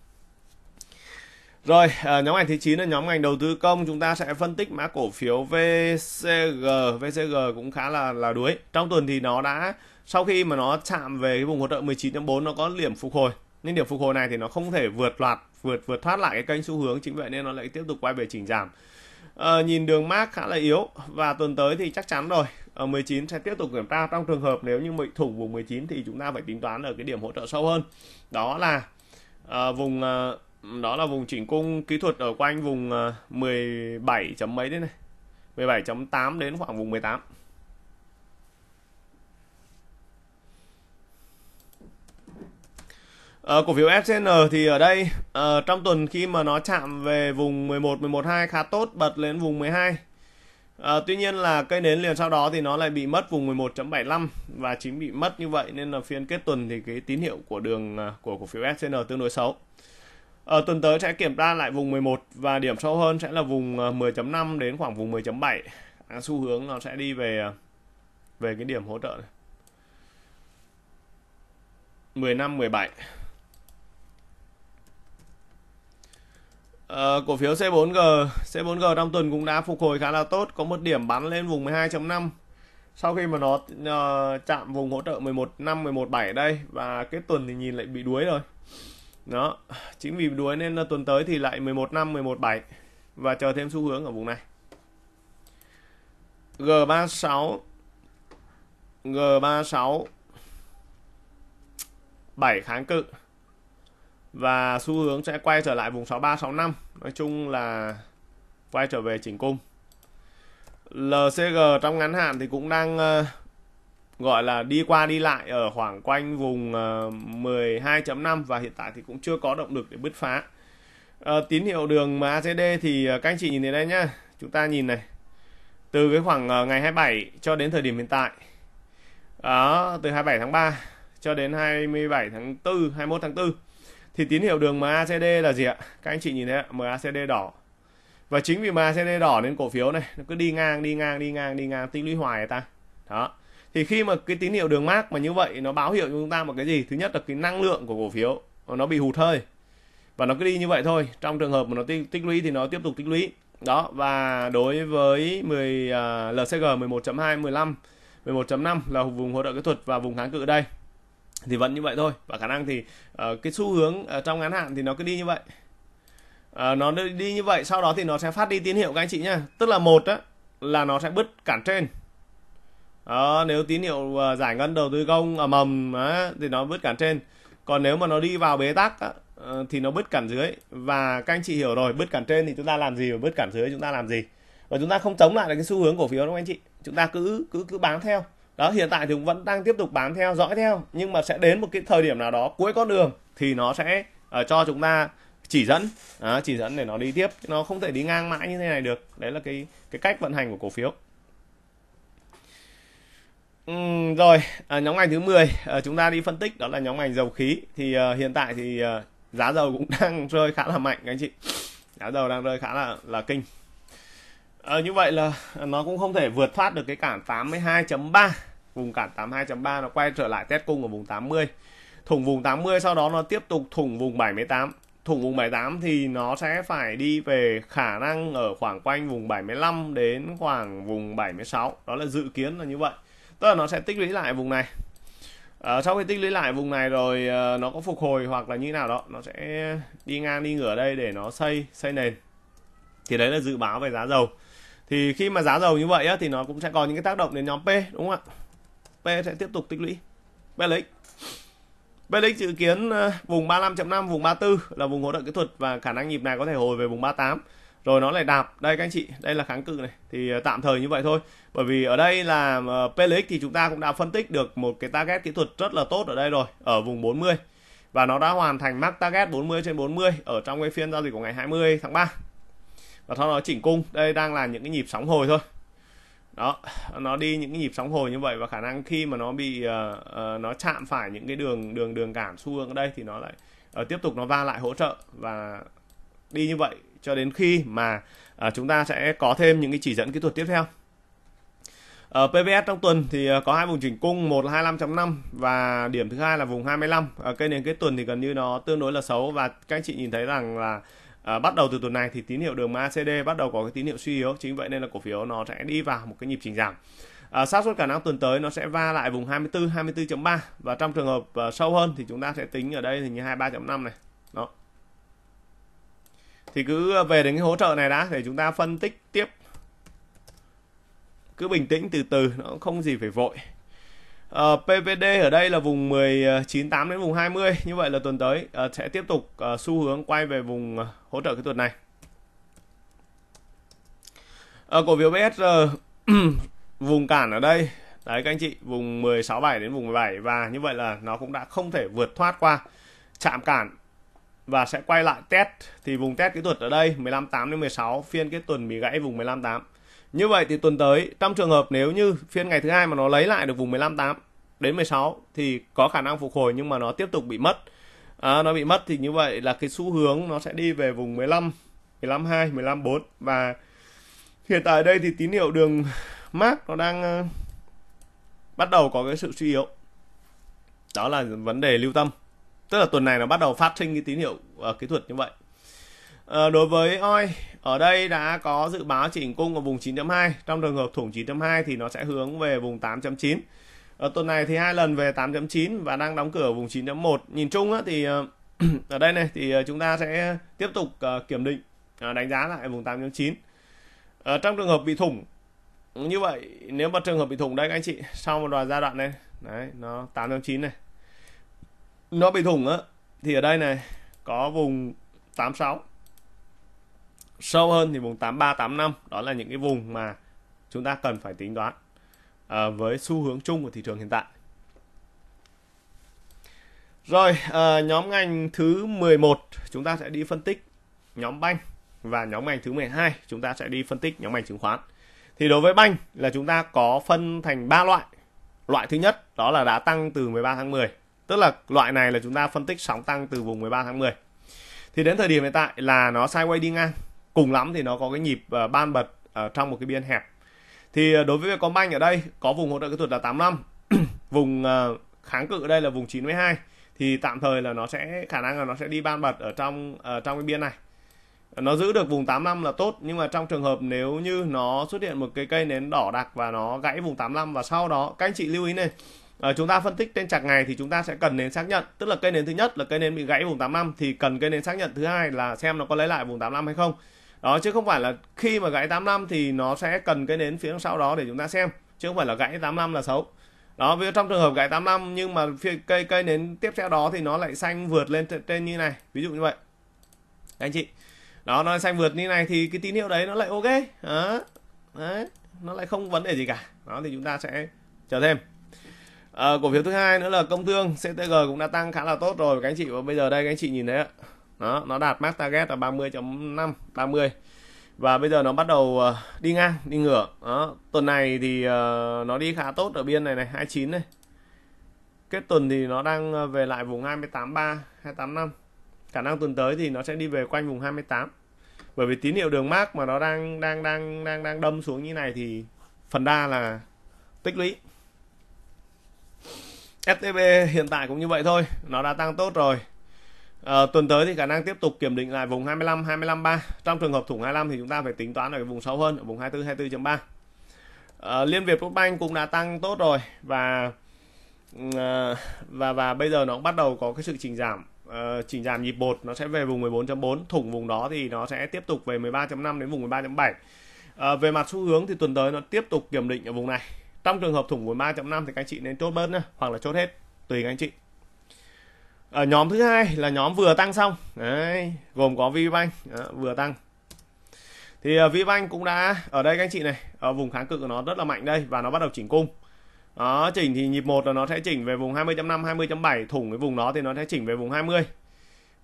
rồi, ờ, nhóm ngành thứ 9 là nhóm ngành đầu tư công, chúng ta sẽ phân tích mã cổ phiếu VCG. VCG cũng khá là là đuối. Trong tuần thì nó đã sau khi mà nó chạm về cái vùng hỗ trợ 19.4 nó có điểm phục hồi. Nhưng điểm phục hồi này thì nó không thể vượt loạt vượt vượt thoát lại cái kênh xu hướng chính vậy nên nó lại tiếp tục quay về chỉnh giảm. À, nhìn đường mark khá là yếu và tuần tới thì chắc chắn rồi ở ờ, 19 sẽ tiếp tục kiểm tra trong trường hợp nếu như bị thủng vùng 19 thì chúng ta phải tính toán ở cái điểm hỗ trợ sâu hơn đó là à, vùng à, đó là vùng chỉnh cung kỹ thuật ở quanh vùng 17 ờ, chấm mấy đấy này 17.8 đến khoảng vùng 18 À, ờ, cổ phiếu FCN thì ở đây à, trong tuần khi mà nó chạm về vùng 11 11 2 khá tốt bật lên vùng 12. À, tuy nhiên là cây nến liền sau đó thì nó lại bị mất vùng 11.75 và chính bị mất như vậy nên là phiên kết tuần thì cái tín hiệu của đường của cổ phiếu FCN tương đối xấu. Ở ờ, tuần tới sẽ kiểm tra lại vùng 11 và điểm sâu hơn sẽ là vùng 10.5 ờ, đến khoảng vùng 10.7. À, xu hướng nó sẽ đi về ờ, về cái điểm hỗ trợ này. 15 17. À, cổ phiếu C4G, C4G trong tuần cũng đã phục hồi khá là tốt, có một điểm bắn lên vùng 12.5 sau khi mà nó uh, chạm vùng hỗ trợ 11 5 11 7 đây và cái tuần thì nhìn lại bị đuối rồi đó chính vì đuối nên là tuần tới thì lại 11 năm 11 7 và chờ thêm xu hướng ở vùng này G36 G36 7 kháng cự và xu hướng sẽ quay trở lại vùng 63 65 nói chung là quay trở về chỉnh cung LCG trong ngắn hạn thì cũng đang ờ, gọi là đi qua đi lại ở khoảng quanh vùng 12.5 ờ, và hiện tại thì cũng chưa có động lực để bứt phá à, tín hiệu đường MACD thì ờ, các anh chị nhìn thấy đây nhá chúng ta nhìn này từ cái khoảng ngày 27 cho đến thời điểm hiện tại đó từ 27 tháng 3 cho đến 27 tháng 4 21 tháng 4 thì tín hiệu đường MACD là gì ạ các anh chị nhìn thấy ạ MACD đỏ và chính vì MACD đỏ nên cổ phiếu này nó cứ đi ngang đi ngang đi ngang đi ngang tích lũy hoài ta đó thì khi mà cái tín hiệu đường mát mà như vậy nó báo hiệu cho chúng ta một cái gì thứ nhất là cái năng lượng của cổ phiếu nó bị hụt hơi và nó cứ đi như vậy thôi trong trường hợp mà nó tích, tích lũy thì nó tiếp tục tích lũy đó và đối với 10 uh, LCG 11.2 15 11.5 là vùng hỗ trợ kỹ thuật và vùng kháng cự đây thì vẫn như vậy thôi và khả năng thì uh, cái xu hướng uh, trong ngắn hạn thì nó cứ đi như vậy uh, nó đi như vậy sau đó thì nó sẽ phát đi tín hiệu các anh chị nhá tức là một á là nó sẽ bứt cản trên đó, ờ, nếu tín hiệu uh, giải ngân đầu tư công ở mầm đó, thì nó bứt cản trên còn nếu mà nó đi vào bế tắc uh, thì nó bứt cản dưới và các anh chị hiểu rồi bứt cản trên thì chúng ta làm gì và bứt cản dưới chúng ta làm gì và chúng ta không chống lại được cái xu hướng cổ phiếu đâu anh chị chúng ta cứ cứ cứ bám theo đó hiện tại thì cũng vẫn đang tiếp tục bám theo dõi theo nhưng mà sẽ đến một cái thời điểm nào đó cuối con đường thì nó sẽ uh, cho chúng ta chỉ dẫn đó, chỉ dẫn để nó đi tiếp nó không thể đi ngang mãi như thế này được đấy là cái cái cách vận hành của cổ phiếu Uhm, rồi à, nhóm ngành thứ 10 à, ờ, chúng ta đi phân tích đó là nhóm ngành dầu khí thì à, hiện tại thì à, giá dầu cũng <laughs> đang rơi khá là mạnh các anh chị giá dầu đang rơi khá là là kinh à, như vậy là à, nó cũng không thể vượt thoát được cái cản 82.3 vùng cản 82.3 nó quay trở lại test cung ở vùng 80 thủng vùng 80 sau đó nó tiếp tục thủng vùng 78 thủng vùng 78 thì nó sẽ phải đi về khả năng ở khoảng quanh vùng 75 đến khoảng vùng 76 đó là dự kiến là như vậy tức là nó sẽ tích lũy lại vùng này à, sau khi tích lũy lại vùng này rồi à, nó có phục hồi hoặc là như nào đó nó sẽ đi ngang đi ngửa đây để nó xây xây nền thì đấy là dự báo về giá dầu thì khi mà giá dầu như vậy á, thì nó cũng sẽ có những cái tác động đến nhóm P đúng không ạ P sẽ tiếp tục tích lũy PLX PLX dự kiến ờ, vùng 35.5 vùng 34 là vùng hỗ trợ kỹ thuật và khả năng nhịp này có thể hồi về vùng 38 rồi nó lại đạp đây các anh chị đây là kháng cự này thì ờ, tạm thời như vậy thôi bởi vì ở đây là ờ, PLX thì chúng ta cũng đã phân tích được một cái target kỹ thuật rất là tốt ở đây rồi ở vùng 40 và nó đã hoàn thành mắc target 40 trên 40 ở trong cái phiên giao dịch của ngày 20 tháng 3 và sau đó chỉnh cung đây đang là những cái nhịp sóng hồi thôi đó nó đi những cái nhịp sóng hồi như vậy và khả năng khi mà nó bị uh, uh, nó chạm phải những cái đường đường đường cản xu hướng ở đây thì nó lại uh, tiếp tục nó va lại hỗ trợ và đi như vậy cho đến khi mà à, chúng ta sẽ có thêm những cái chỉ dẫn kỹ thuật tiếp theo ở ờ, PVS trong tuần thì à, có hai vùng chỉnh cung một là 25.5 và điểm thứ hai là vùng 25 ở cây nền kết tuần thì gần như nó tương đối là xấu và các anh chị nhìn thấy rằng là à, bắt đầu từ tuần này thì tín hiệu đường MACD bắt đầu có cái tín hiệu suy yếu chính vậy nên là cổ phiếu nó sẽ đi vào một cái nhịp trình giảm à, xác suất khả năng tuần tới nó sẽ va lại vùng 24 24.3 và trong trường hợp à, sâu hơn thì chúng ta sẽ tính ở đây thì như 23.5 này đó thì cứ về đến cái hỗ trợ này đã để chúng ta phân tích tiếp cứ bình tĩnh từ từ nó không gì phải vội Uh, ờ, PVD ở đây là vùng 198 ờ, đến vùng 20 như vậy là tuần tới uh, sẽ tiếp tục uh, xu hướng quay về vùng uh, hỗ trợ cái tuần này uh, cổ phiếu BSR <clears throat> vùng cản ở đây đấy các anh chị vùng 167 đến vùng 17 và như vậy là nó cũng đã không thể vượt thoát qua chạm cản và sẽ quay lại test thì vùng test kỹ thuật ở đây 158 đến 16 phiên cái tuần bị gãy vùng 158 như vậy thì tuần tới trong trường hợp nếu như phiên ngày thứ hai mà nó lấy lại được vùng 158 đến 16 thì có khả năng phục hồi nhưng mà nó tiếp tục bị mất à, nó bị mất thì như vậy là cái xu hướng nó sẽ đi về vùng 15 15 2 15 4 và hiện tại đây thì tín hiệu đường mát nó đang ờ, bắt đầu có cái sự suy yếu đó là vấn đề lưu tâm tức là tuần này nó bắt đầu phát sinh cái tín hiệu uh, kỹ thuật như vậy uh, đối với oi ở đây đã có dự báo chỉnh cung ở vùng 9.2 trong trường hợp thủng 9.2 thì nó sẽ hướng về vùng 8.9 ở ờ, tuần này thì hai lần về 8.9 và đang đóng cửa ở vùng 9.1 nhìn chung á, thì <clears throat> ở đây này thì chúng ta sẽ tiếp tục uh, kiểm định uh, đánh giá lại vùng 8.9 ở trong trường hợp bị thủng như vậy nếu mà trường hợp bị thủng đây các anh chị sau một đoạn giai đoạn này đấy nó 8.9 này nó bị thủng á thì ở đây này có vùng 86 sâu hơn thì vùng 83 85 đó là những cái vùng mà chúng ta cần phải tính toán à, với xu hướng chung của thị trường hiện tại rồi à, nhóm ngành thứ 11 chúng ta sẽ đi phân tích nhóm banh và nhóm ngành thứ 12 chúng ta sẽ đi phân tích nhóm ngành chứng khoán thì đối với banh là chúng ta có phân thành 3 loại loại thứ nhất đó là đã tăng từ 13 tháng 10 Tức là loại này là chúng ta phân tích sóng tăng từ vùng 13 tháng 10. Thì đến thời điểm hiện tại là nó sideways đi ngang. Cùng lắm thì nó có cái nhịp uh, ban bật ở ờ, trong một cái biên hẹp. Thì uh, đối với Vietcombank ở đây có vùng hỗ trợ kỹ thuật là 85, <clears throat> vùng uh, kháng cự ở đây là vùng 92 thì tạm thời là nó sẽ khả năng là nó sẽ đi ban bật ở trong ở trong cái biên này nó giữ được vùng 85 là tốt nhưng mà trong trường hợp nếu như nó xuất hiện một cái cây nến đỏ đặc và nó gãy vùng 85 và sau đó các anh chị lưu ý này à, chúng ta phân tích trên chặt ngày thì chúng ta sẽ cần đến xác nhận tức là cây nến thứ nhất là cây nến bị gãy vùng 8 năm thì cần cây nến xác nhận thứ hai là xem nó có lấy lại vùng 8 năm hay không đó chứ không phải là khi mà gãy 8 năm thì nó sẽ cần cây nến phía sau đó để chúng ta xem chứ không phải là gãy 8 năm là xấu đó ví dụ trong trường hợp gãy 8 năm nhưng mà cây cây nến tiếp theo đó thì nó lại xanh vượt lên trên như này ví dụ như vậy anh chị đó nó xanh vượt như này thì cái tín hiệu đấy nó lại ok đó. đấy nó lại không vấn đề gì cả đó thì chúng ta sẽ chờ thêm à, cổ phiếu thứ hai nữa là công thương CTG cũng đã tăng khá là tốt rồi các anh chị và bây giờ đây các anh chị nhìn thấy ạ đó nó đạt max target là 30.5 30 và bây giờ nó bắt đầu ờ, đi ngang đi ngửa đó tuần này thì ờ, nó đi khá tốt ở biên này này 29 này kết tuần thì nó đang về lại vùng 283 285 khả năng tuần tới thì nó sẽ đi về quanh vùng 28 bởi vì tín hiệu đường mát mà nó đang đang đang đang đang đâm xuống như này thì phần đa là tích lũy STB hiện tại cũng như vậy thôi nó đã tăng tốt rồi à, tuần tới thì khả năng tiếp tục kiểm định lại vùng 25 253 trong trường hợp thủng 25 thì chúng ta phải tính toán ở cái vùng sâu hơn ở vùng 24 24.3 à, Liên Việt Postbank cũng đã tăng tốt rồi và à, và và bây giờ nó cũng bắt đầu có cái sự chỉnh giảm à, chỉnh giảm nhịp bột nó sẽ về vùng 14.4 thủng vùng đó thì nó sẽ tiếp tục về 13.5 đến vùng 13.7 à, về mặt xu hướng thì tuần tới nó tiếp tục kiểm định ở vùng này trong trường hợp thủng 43 5 thì các anh chị nên chốt bớt nhá hoặc là chốt hết tùy các anh chị ở nhóm thứ hai là nhóm vừa tăng xong đấy gồm có VBank đó, vừa tăng thì uh, ờ, VBank cũng đã ở đây các anh chị này ở vùng kháng cự của nó rất là mạnh đây và nó bắt đầu chỉnh cung đó chỉnh thì nhịp một là nó sẽ chỉnh về vùng 20.5 20.7 thủng cái vùng đó thì nó sẽ chỉnh về vùng 20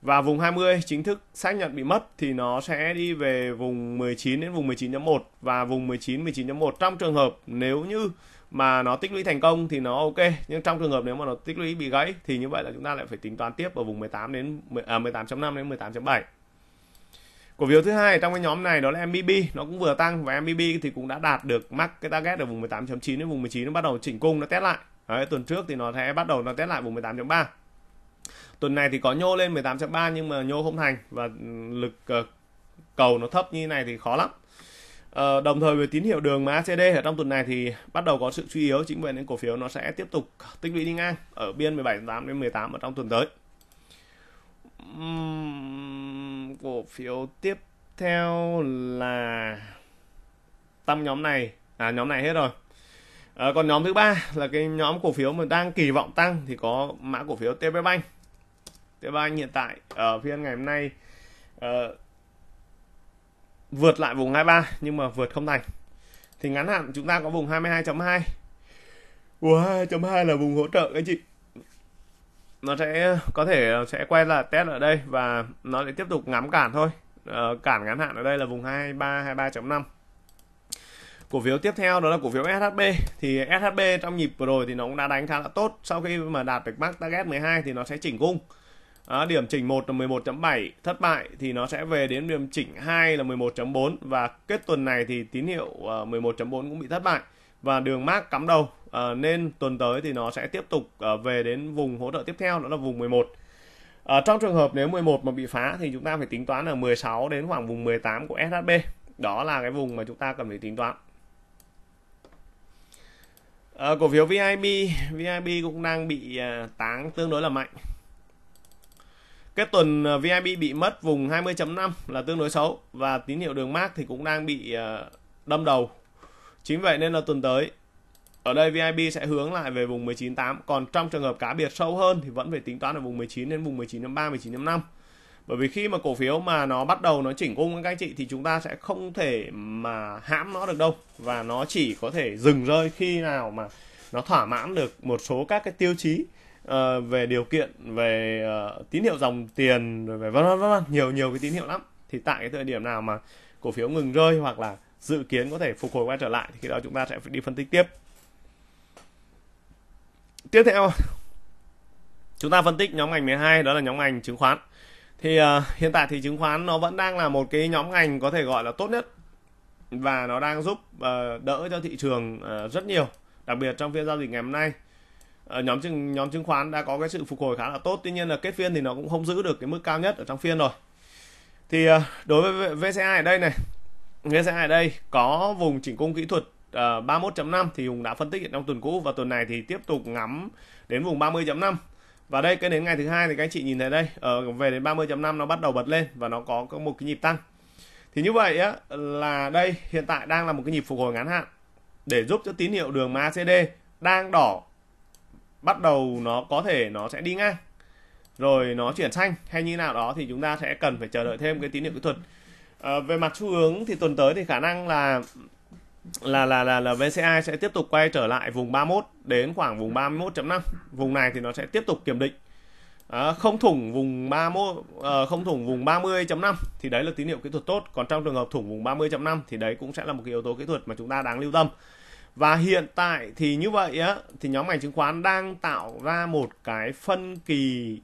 và vùng 20 chính thức xác nhận bị mất thì nó sẽ đi về vùng 19 đến vùng 19.1 và vùng 19 19.1 trong trường hợp nếu như mà nó tích lũy thành công thì nó ok nhưng trong trường hợp nếu mà nó tích lũy bị gãy thì như vậy là chúng ta lại phải tính toán tiếp ở vùng 18 đến à, 18.5 đến 18.7 cổ phiếu thứ hai trong cái nhóm này đó là MBB nó cũng vừa tăng và MBB thì cũng đã đạt được mắc cái target ở vùng 18.9 đến vùng 19 nó bắt đầu chỉnh cung nó test lại Đấy, tuần trước thì nó sẽ bắt đầu nó test lại vùng 18.3 tuần này thì có nhô lên 18.3 nhưng mà nhô không thành và lực ờ, cầu nó thấp như thế này thì khó lắm ờ, đồng thời với tín hiệu đường mà ACD ở trong tuần này thì bắt đầu có sự suy yếu chính vì nên cổ phiếu nó sẽ tiếp tục tích lũy đi ngang ở biên 17.8 đến 18 ở trong tuần tới cổ phiếu tiếp theo là tăng nhóm này à nhóm này hết rồi ờ, còn nhóm thứ ba là cái nhóm cổ phiếu mà đang kỳ vọng tăng thì có mã cổ phiếu TP Bank Thế ba anh hiện tại ở phiên ngày hôm nay uh, vượt lại vùng 23 nhưng mà vượt không thành. Thì ngắn hạn chúng ta có vùng 22.2. Vùng 22.2 là vùng hỗ trợ anh chị. Nó sẽ có thể sẽ quay là test ở đây và nó sẽ tiếp tục ngắm cản thôi. Uh, cản ngắn hạn ở đây là vùng 23 23.5 cổ phiếu tiếp theo đó là cổ phiếu SHB thì SHB trong nhịp vừa rồi thì nó cũng đã đánh khá là tốt sau khi mà đạt được mark target 12 thì nó sẽ chỉnh cung à, điểm chỉnh 1 là 11.7 thất bại thì nó sẽ về đến điểm chỉnh 2 là 11.4 và kết tuần này thì tín hiệu uh, ờ, 11.4 cũng bị thất bại và đường mác cắm đầu à, nên tuần tới thì nó sẽ tiếp tục à, về đến vùng hỗ trợ tiếp theo đó là vùng 11 à, trong trường hợp nếu 11 mà bị phá thì chúng ta phải tính toán là 16 đến khoảng vùng 18 của SHB đó là cái vùng mà chúng ta cần phải tính toán à, cổ phiếu VIB VIB cũng đang bị à, táng tương đối là mạnh cái tuần ờ, VIP bị mất vùng 20.5 là tương đối xấu và tín hiệu đường mát thì cũng đang bị ờ, đâm đầu chính vậy nên là tuần tới ở đây VIP sẽ hướng lại về vùng 19.8 còn trong trường hợp cá biệt sâu hơn thì vẫn phải tính toán ở vùng 19 đến vùng 19.3 19.5 bởi vì khi mà cổ phiếu mà nó bắt đầu nó chỉnh cung các anh chị thì chúng ta sẽ không thể mà hãm nó được đâu và nó chỉ có thể dừng rơi khi nào mà nó thỏa mãn được một số các cái tiêu chí Ờ, về điều kiện về uh, tín hiệu dòng tiền về vân vân vân nhiều nhiều cái tín hiệu lắm thì tại cái thời điểm nào mà cổ phiếu ngừng rơi hoặc là dự kiến có thể phục hồi quay trở lại thì khi đó chúng ta sẽ phải đi phân tích tiếp tiếp theo chúng ta phân tích nhóm ngành 12 đó là nhóm ngành chứng khoán thì uh, hiện tại thì chứng khoán nó vẫn đang là một cái nhóm ngành có thể gọi là tốt nhất và nó đang giúp uh, đỡ cho thị trường uh, rất nhiều đặc biệt trong phiên giao dịch ngày hôm nay Ờ, nhóm chứng nhóm chứng khoán đã có cái sự phục hồi khá là tốt tuy nhiên là kết phiên thì nó cũng không giữ được cái mức cao nhất ở trong phiên rồi thì ờ, đối với VCI ở đây này VCI ở đây có vùng chỉnh cung kỹ thuật 31.5 ờ, thì Hùng đã phân tích hiện trong tuần cũ và tuần này thì tiếp tục ngắm đến vùng 30.5 và đây cái đến ngày thứ hai thì các anh chị nhìn thấy đây ở về đến 30.5 nó bắt đầu bật lên và nó có một cái nhịp tăng thì như vậy á, là đây hiện tại đang là một cái nhịp phục hồi ngắn hạn để giúp cho tín hiệu đường MACD đang đỏ bắt đầu nó có thể nó sẽ đi ngang rồi nó chuyển xanh hay như nào đó thì chúng ta sẽ cần phải chờ đợi thêm cái tín hiệu kỹ thuật à, về mặt xu hướng thì tuần tới thì khả năng là là là là là VCI sẽ tiếp tục quay trở lại vùng 31 đến khoảng vùng 31.5 vùng này thì nó sẽ tiếp tục kiểm định à, không thủng vùng 31 à, ờ, không thủng vùng 30.5 thì đấy là tín hiệu kỹ thuật tốt còn trong trường hợp thủng vùng 30.5 thì đấy cũng sẽ là một cái yếu tố kỹ thuật mà chúng ta đáng lưu tâm và hiện tại thì như vậy á thì nhóm ngành chứng khoán đang tạo ra một cái phân kỳ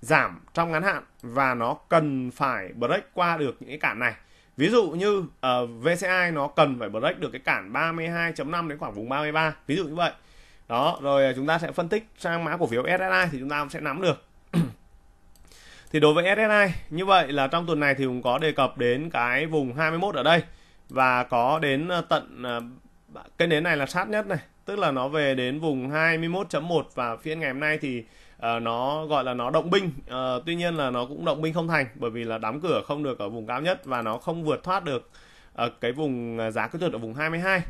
giảm trong ngắn hạn và nó cần phải break qua được những cái cản này ví dụ như uh, ờ, VCI nó cần phải break được cái cản 32.5 đến khoảng vùng 33 ví dụ như vậy đó rồi ờ, chúng ta sẽ phân tích sang mã cổ phiếu SSI thì chúng ta cũng sẽ nắm được thì đối với SSI như vậy là trong tuần này thì cũng có đề cập đến cái vùng 21 ở đây và có đến ờ, tận cái nến này là sát nhất này tức là nó về đến vùng 21.1 và phiên ngày hôm nay thì uh, nó gọi là nó động binh uh, tuy nhiên là nó cũng động binh không thành bởi vì là đóng cửa không được ở vùng cao nhất và nó không vượt thoát được uh, cái vùng giá kỹ thuật ở vùng 22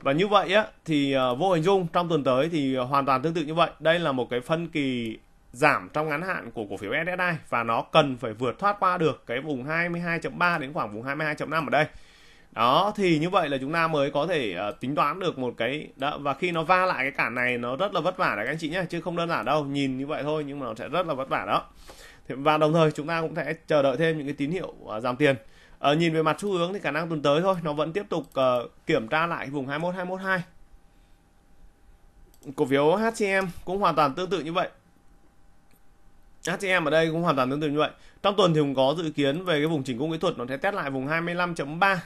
và như vậy á thì uh, vô hình dung trong tuần tới thì hoàn toàn tương tự như vậy đây là một cái phân kỳ giảm trong ngắn hạn của cổ phiếu SSI và nó cần phải vượt thoát qua được cái vùng 22.3 đến khoảng vùng 22.5 ở đây đó thì như vậy là chúng ta mới có thể uh, tính toán được một cái đó và khi nó va lại cái cản này nó rất là vất vả đấy các anh chị nhé chứ không đơn giản đâu nhìn như vậy thôi nhưng mà nó sẽ rất là vất vả đó và đồng thời chúng ta cũng sẽ chờ đợi thêm những cái tín hiệu uh, giảm tiền uh, nhìn về mặt xu hướng thì khả năng tuần tới thôi nó vẫn tiếp tục uh, kiểm tra lại vùng 21212 cổ phiếu HCM cũng hoàn toàn tương tự như vậy HCM ở đây cũng hoàn toàn tương tự như vậy. Trong tuần thì cũng có dự kiến về cái vùng chỉnh cung kỹ thuật nó sẽ test lại vùng 25.3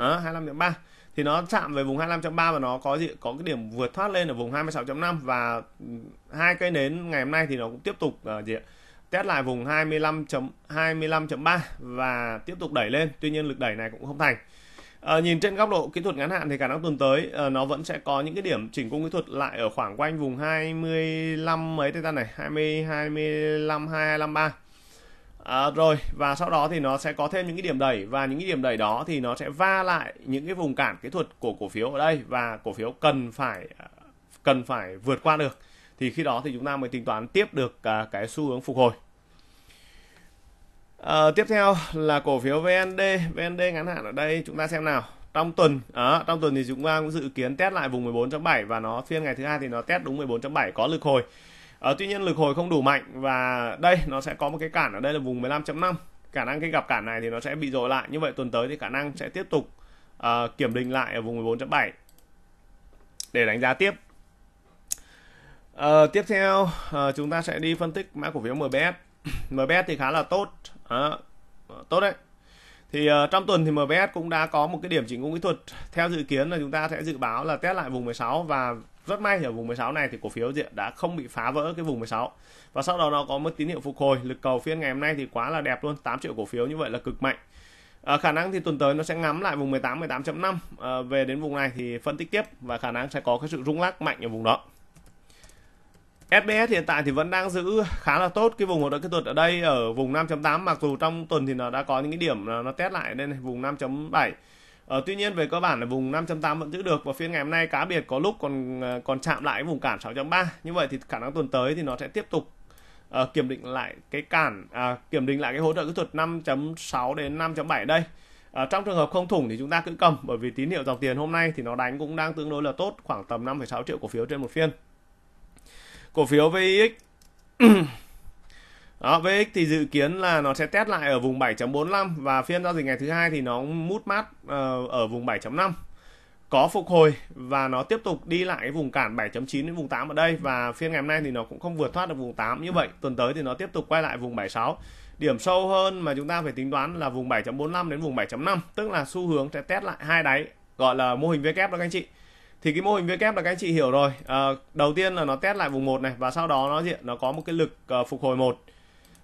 à, ờ, 25.3 thì nó chạm về vùng 25.3 và nó có gì có cái điểm vượt thoát lên ở vùng 26.5 và ừ, hai cây nến ngày hôm nay thì nó cũng tiếp tục uh, gì ạ? test lại vùng 25.25.3 và tiếp tục đẩy lên tuy nhiên lực đẩy này cũng không thành À, nhìn trên góc độ kỹ thuật ngắn hạn thì cả năng tuần tới à, nó vẫn sẽ có những cái điểm chỉnh cung kỹ thuật lại ở khoảng quanh vùng 25 mấy thời gian này 20 25 223 À, rồi và sau đó thì nó sẽ có thêm những cái điểm đẩy và những cái điểm đẩy đó thì nó sẽ va lại những cái vùng cản kỹ thuật của cổ phiếu ở đây và cổ phiếu cần phải à, cần phải vượt qua được thì khi đó thì chúng ta mới tính toán tiếp được à, cái xu hướng phục hồi à, tiếp theo là cổ phiếu VND VND ngắn hạn ở đây chúng ta xem nào trong tuần à, trong tuần thì chúng ta cũng dự kiến test lại vùng 14.7 và nó phiên ngày thứ hai thì nó test đúng 14.7 có lực hồi à, tuy nhiên lực hồi không đủ mạnh và đây nó sẽ có một cái cản ở đây là vùng 15.5 khả năng cái gặp cản này thì nó sẽ bị dội lại như vậy tuần tới thì khả năng sẽ tiếp tục uh, kiểm định lại ở vùng 14.7 để đánh giá tiếp uh, tiếp theo uh, chúng ta sẽ đi phân tích mã cổ phiếu MBS <clears throat> MBS thì khá là tốt à, tốt đấy thì uh, trong tuần thì MBS cũng đã có một cái điểm chỉnh cung kỹ thuật theo dự kiến là chúng ta sẽ dự báo là test lại vùng 16 và rất may ở vùng 16 này thì cổ phiếu diện đã không bị phá vỡ cái vùng 16 và sau đó nó có một tín hiệu phục hồi lực cầu phiên ngày hôm nay thì quá là đẹp luôn 8 triệu cổ phiếu như vậy là cực mạnh À, khả năng thì tuần tới nó sẽ ngắm lại vùng 18 18.5 à, về đến vùng này thì phân tích tiếp và khả năng sẽ có cái sự rung lắc mạnh ở vùng đó SBS hiện tại thì vẫn đang giữ khá là tốt cái vùng hỗ trợ kỹ thuật ở đây ở vùng 5.8 mặc dù trong tuần thì nó đã có những cái điểm nó test lại đây này vùng 5.7 Ờ, tuy nhiên về cơ bản là vùng 5.8 vẫn giữ được và phiên ngày hôm nay cá biệt có lúc còn ờ, còn chạm lại vùng cản 6.3. Như vậy thì khả năng tuần tới thì nó sẽ tiếp tục uh, kiểm định lại cái cản à, kiểm định lại cái hỗ trợ kỹ thuật 5.6 đến 5.7 đây. À, trong trường hợp không thủng thì chúng ta cứ cầm bởi vì tín hiệu dòng tiền hôm nay thì nó đánh cũng đang tương đối là tốt khoảng tầm 5,6 triệu cổ phiếu trên một phiên. Cổ phiếu VIX đó, VX thì dự kiến là nó sẽ test lại ở vùng 7.45 và phiên giao dịch ngày thứ hai thì nó mút mát uh, ở vùng 7.5 có phục hồi và nó tiếp tục đi lại cái vùng cản 7.9 đến vùng 8 ở đây và phiên ngày hôm nay thì nó cũng không vượt thoát được vùng 8 như vậy tuần tới thì nó tiếp tục quay lại vùng 76 điểm sâu hơn mà chúng ta phải tính toán là vùng 7.45 đến vùng 7.5 tức là xu hướng sẽ test lại hai đáy gọi là mô hình V kép đó các anh chị thì cái mô hình V kép là các anh chị hiểu rồi à, đầu tiên là nó test lại vùng 1 này và sau đó nó diện nó có một cái lực uh, phục hồi một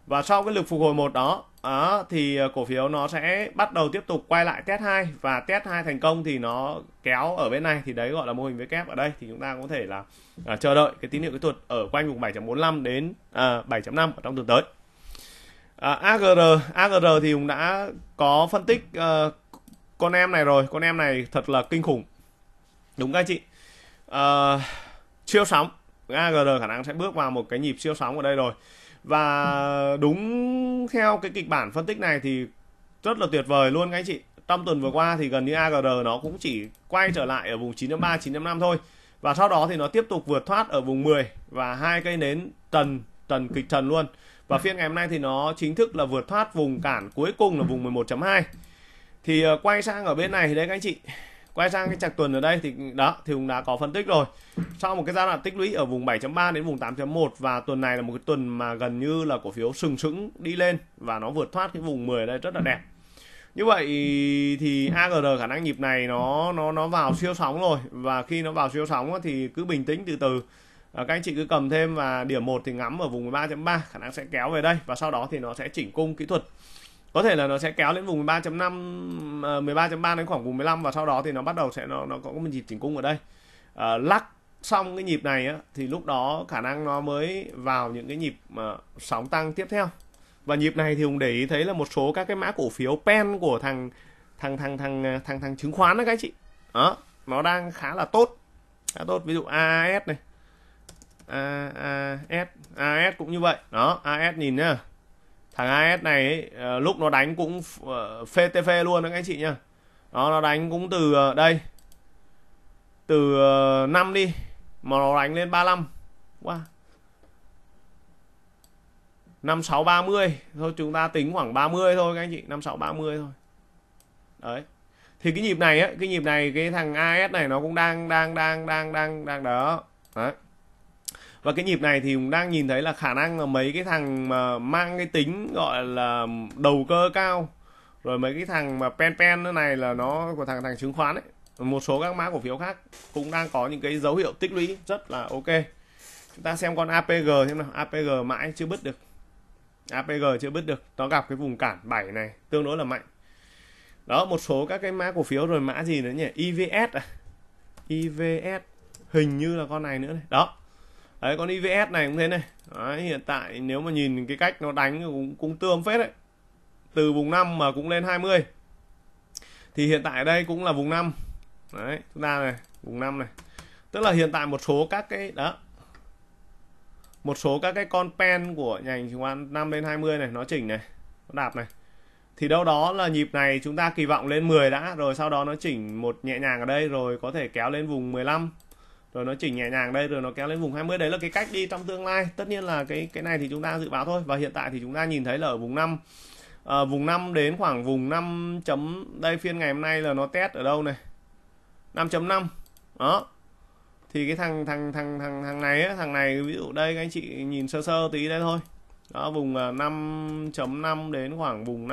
và sau cái lực phục hồi một đó à, thì ờ, cổ phiếu nó sẽ bắt đầu tiếp tục quay lại test 2 và test 2 thành công thì nó kéo ở bên này thì đấy gọi là mô hình với kép ở đây thì chúng ta có thể là à, chờ đợi cái tín hiệu kỹ thuật ở quanh vùng 7.45 đến à, 7.5 ở trong tuần tới à, AGR AGR thì cũng đã có phân tích à, con em này rồi con em này thật là kinh khủng đúng các anh chị à, siêu sóng AGR khả năng sẽ bước vào một cái nhịp siêu sóng ở đây rồi và đúng theo cái kịch bản phân tích này thì rất là tuyệt vời luôn các anh chị trong tuần vừa qua thì gần như AGR nó cũng chỉ quay trở lại ở vùng 9.3 9.5 thôi và sau đó thì nó tiếp tục vượt thoát ở vùng 10 và hai cây nến trần trần kịch trần luôn và phiên ngày hôm nay thì nó chính thức là vượt thoát vùng cản cuối cùng là vùng 11.2 thì ờ, quay sang ở bên này thì đấy các anh chị quay sang cái chạc tuần ở đây thì đó thì cũng đã có phân tích rồi sau một cái giai đoạn tích lũy ở vùng 7.3 đến vùng 8.1 và tuần này là một cái tuần mà gần như là cổ phiếu sừng sững đi lên và nó vượt thoát cái vùng 10 đây rất là đẹp như vậy thì AGR khả năng nhịp này nó nó nó vào siêu sóng rồi và khi nó vào siêu sóng thì cứ bình tĩnh từ từ à, các anh chị cứ cầm thêm và điểm 1 thì ngắm ở vùng 13.3 khả năng sẽ kéo về đây và sau đó thì nó sẽ chỉnh cung kỹ thuật có thể là nó sẽ kéo lên vùng 13.5 13.3 ờ, đến khoảng vùng 15 và sau đó thì nó bắt đầu sẽ nó nó có một nhịp chỉnh cung ở đây à, lắc xong cái nhịp này á, thì lúc đó khả năng nó mới vào những cái nhịp mà ờ, sóng tăng tiếp theo và nhịp này thì hùng để ý thấy là một số các cái mã cổ phiếu pen của thằng thằng thằng thằng thằng thằng, thằng chứng khoán đó các chị đó nó đang khá là tốt khá tốt ví dụ AS này AS AS cũng như vậy đó AS nhìn nhá thằng AS này ấy, ờ, lúc nó đánh cũng ờ, phê tv luôn đấy các anh chị nhá nó nó đánh cũng từ ờ, đây từ 5 đi mà nó đánh lên 35 quá wow. 5630 thôi chúng ta tính khoảng 30 thôi các anh chị 5630 thôi đấy thì cái nhịp này ấy, cái nhịp này cái thằng AS này nó cũng đang đang đang đang đang đang đó đấy và cái nhịp này thì đang nhìn thấy là khả năng là mấy cái thằng mà mang cái tính gọi là đầu cơ cao rồi mấy cái thằng mà pen pen nữa này là nó của thằng thằng chứng khoán ấy một số các mã cổ phiếu khác cũng đang có những cái dấu hiệu tích lũy rất là ok chúng ta xem con APG xem nào APG mãi chưa bứt được APG chưa bứt được nó gặp cái vùng cản 7 này tương đối là mạnh đó một số các cái mã cổ phiếu rồi mã gì nữa nhỉ IVS à IVS hình như là con này nữa này đó đấy con ivs này cũng thế này đấy, hiện tại nếu mà nhìn cái cách nó đánh cũng, cũng tương phết đấy từ vùng 5 mà cũng lên 20 thì hiện tại đây cũng là vùng 5 đấy chúng ta này vùng 5 này tức là hiện tại một số các cái đó một số các cái con pen của nhà chứng khoán 5 lên 20 này nó chỉnh này nó đạp này thì đâu đó là nhịp này chúng ta kỳ vọng lên 10 đã rồi sau đó nó chỉnh một nhẹ nhàng ở đây rồi có thể kéo lên vùng 15 rồi nó chỉnh nhẹ nhàng đây rồi nó kéo lên vùng 20 đấy là cái cách đi trong tương lai tất nhiên là cái cái này thì chúng ta dự báo thôi và hiện tại thì chúng ta nhìn thấy là ở vùng 5 à, ờ, vùng 5 đến khoảng vùng 5 chấm đây phiên ngày hôm nay là nó test ở đâu này 5.5 đó thì cái thằng thằng thằng thằng thằng này ấy, thằng này ví dụ đây các anh chị nhìn sơ sơ tí đây thôi đó vùng 5.5 ờ, đến khoảng vùng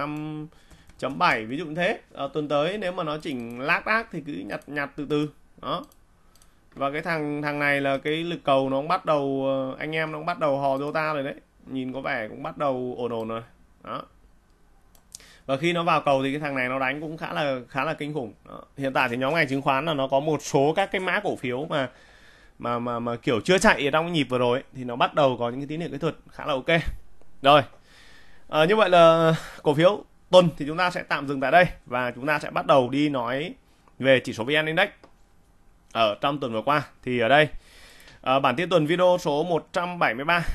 5.7 ví dụ như thế à, tuần tới nếu mà nó chỉnh lác đác thì cứ nhặt nhặt từ từ đó và cái thằng thằng này là cái lực cầu nó cũng bắt đầu ờ, anh em nó cũng bắt đầu hò Dota rồi đấy nhìn có vẻ cũng bắt đầu ổn ổn rồi đó và khi nó vào cầu thì cái thằng này nó đánh cũng khá là khá là kinh khủng đó. hiện tại thì nhóm ngành chứng khoán là nó có một số các cái mã cổ phiếu mà mà mà mà kiểu chưa chạy ở trong cái nhịp vừa rồi ấy, thì nó bắt đầu có những cái tín hiệu kỹ thuật khá là ok rồi à, như vậy là cổ phiếu tuần thì chúng ta sẽ tạm dừng tại đây và chúng ta sẽ bắt đầu đi nói về chỉ số vn index ở trong tuần vừa qua thì ở đây à, bản tin tuần video số 173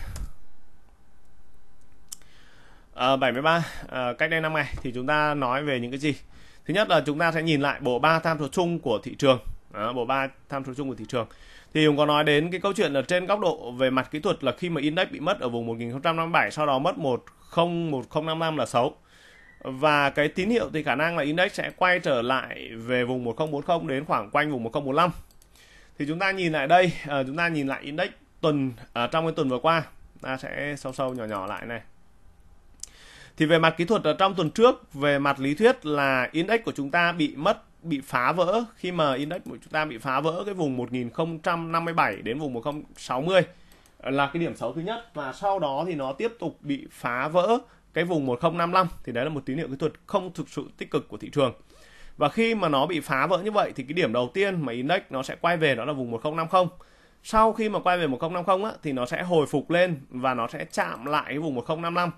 à, 73 à, cách đây 5 ngày thì chúng ta nói về những cái gì thứ nhất là chúng ta sẽ nhìn lại bộ ba tham số chung của thị trường à, bộ ba tham số chung của thị trường thì cũng có nói đến cái câu chuyện là trên góc độ về mặt kỹ thuật là khi mà index bị mất ở vùng 1057 sau đó mất 101055 là xấu và cái tín hiệu thì khả năng là index sẽ quay trở lại về vùng 1040 đến khoảng quanh vùng 1045 thì chúng ta nhìn lại đây à, chúng ta nhìn lại index tuần à, trong cái tuần vừa qua ta sẽ sâu sâu nhỏ nhỏ lại này thì về mặt kỹ thuật ở trong tuần trước về mặt lý thuyết là index của chúng ta bị mất bị phá vỡ khi mà index của chúng ta bị phá vỡ cái vùng 1057 đến vùng 1060 ờ, là cái điểm xấu thứ nhất và sau đó thì nó tiếp tục bị phá vỡ cái vùng 1055 thì đấy là một tín hiệu kỹ thuật không thực sự tích cực của thị trường và khi mà nó bị phá vỡ như vậy thì cái điểm đầu tiên mà index nó sẽ quay về đó là vùng 1050 sau khi mà quay về 1050 á, thì nó sẽ hồi phục lên và nó sẽ chạm lại cái vùng 1055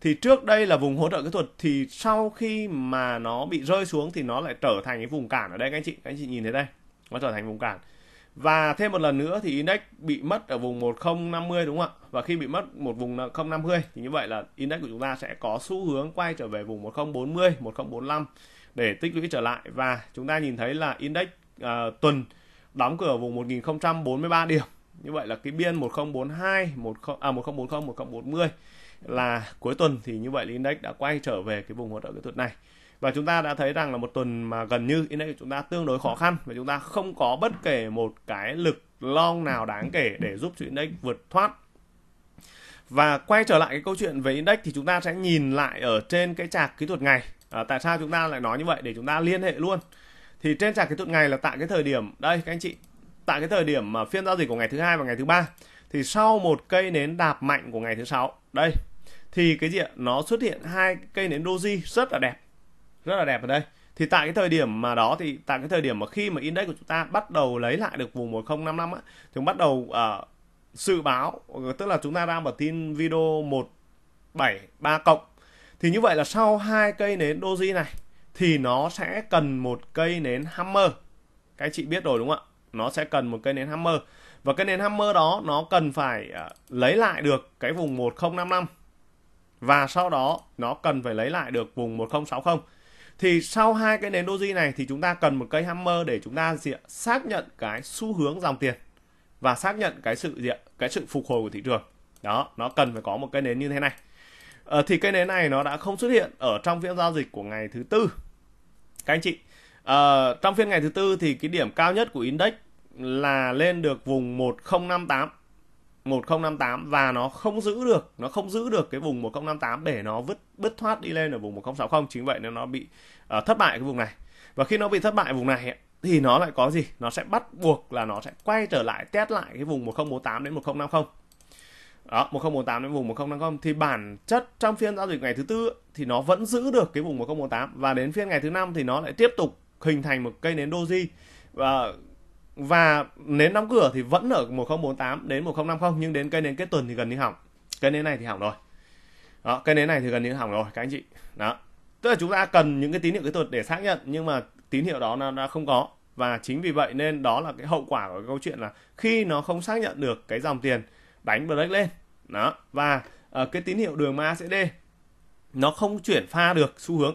thì trước đây là vùng hỗ trợ kỹ thuật thì sau khi mà nó bị rơi xuống thì nó lại trở thành cái vùng cản ở đây các anh chị các anh chị nhìn thấy đây nó trở thành vùng cản và thêm một lần nữa thì index bị mất ở vùng 1050 đúng không ạ và khi bị mất một vùng 1050 thì như vậy là index của chúng ta sẽ có xu hướng quay trở về vùng 1040 1045 để tích lũy trở lại và chúng ta nhìn thấy là index uh, tuần đóng cửa ở vùng 1043 điểm như vậy là cái biên 1042 10, à, 1040 1040 là cuối tuần thì như vậy là index đã quay trở về cái vùng hỗ trợ kỹ thuật này và chúng ta đã thấy rằng là một tuần mà gần như index của chúng ta tương đối khó khăn và chúng ta không có bất kể một cái lực long nào đáng kể để giúp cho index vượt thoát và quay trở lại cái câu chuyện về index thì chúng ta sẽ nhìn lại ở trên cái chart kỹ thuật ngày à, tại sao chúng ta lại nói như vậy để chúng ta liên hệ luôn thì trên sàn kỹ thuật ngày là tại cái thời điểm đây các anh chị tại cái thời điểm mà phiên giao dịch của ngày thứ hai và ngày thứ ba thì sau một cây nến đạp mạnh của ngày thứ sáu đây thì cái gì ạ nó xuất hiện hai cây nến doji rất là đẹp rất là đẹp ở đây thì tại cái thời điểm mà đó thì tại cái thời điểm mà khi mà index của chúng ta bắt đầu lấy lại được vùng 1055 á thì bắt đầu uh, ờ, dự báo ờ, tức là chúng ta đang ở tin video 173 cộng thì như vậy là sau hai cây nến doji này thì nó sẽ cần một cây nến hammer các chị biết rồi đúng không ạ nó sẽ cần một cây nến hammer và cây nến hammer đó nó cần phải à, lấy lại được cái vùng 1055 và sau đó nó cần phải lấy lại được vùng 1060 thì sau hai cái nến doji này thì chúng ta cần một cây hammer để chúng ta diện xác nhận cái xu hướng dòng tiền và xác nhận cái sự diện cái sự phục hồi của thị trường đó nó cần phải có một cái nến như thế này à, thì cây nến này nó đã không xuất hiện ở trong phiên giao dịch của ngày thứ tư các anh chị à, trong phiên ngày thứ tư thì cái điểm cao nhất của index là lên được vùng 1058 1058 và nó không giữ được nó không giữ được cái vùng 1058 để nó vứt bứt thoát đi lên ở vùng 1060 chính vậy nên nó bị uh, thất bại cái vùng này và khi nó bị thất bại vùng này thì nó lại có gì nó sẽ bắt buộc là nó sẽ quay trở lại test lại cái vùng 1048 đến 1050 đó 1048 đến vùng 1050 thì bản chất trong phiên giao dịch ngày thứ tư thì nó vẫn giữ được cái vùng 1048 và đến phiên ngày thứ năm thì nó lại tiếp tục hình thành một cây nến doji và và nến đóng cửa thì vẫn ở 1048 đến 1050 nhưng đến cây nến kết tuần thì gần như hỏng cây nến này thì hỏng rồi đó cây nến này thì gần như hỏng rồi các anh chị đó tức là chúng ta cần những cái tín hiệu kỹ thuật để xác nhận nhưng mà tín hiệu đó nó đã không có và chính vì vậy nên đó là cái hậu quả của cái câu chuyện là khi nó không xác nhận được cái dòng tiền đánh break lên đó và uh, cái tín hiệu đường ma ACD nó không chuyển pha được xu hướng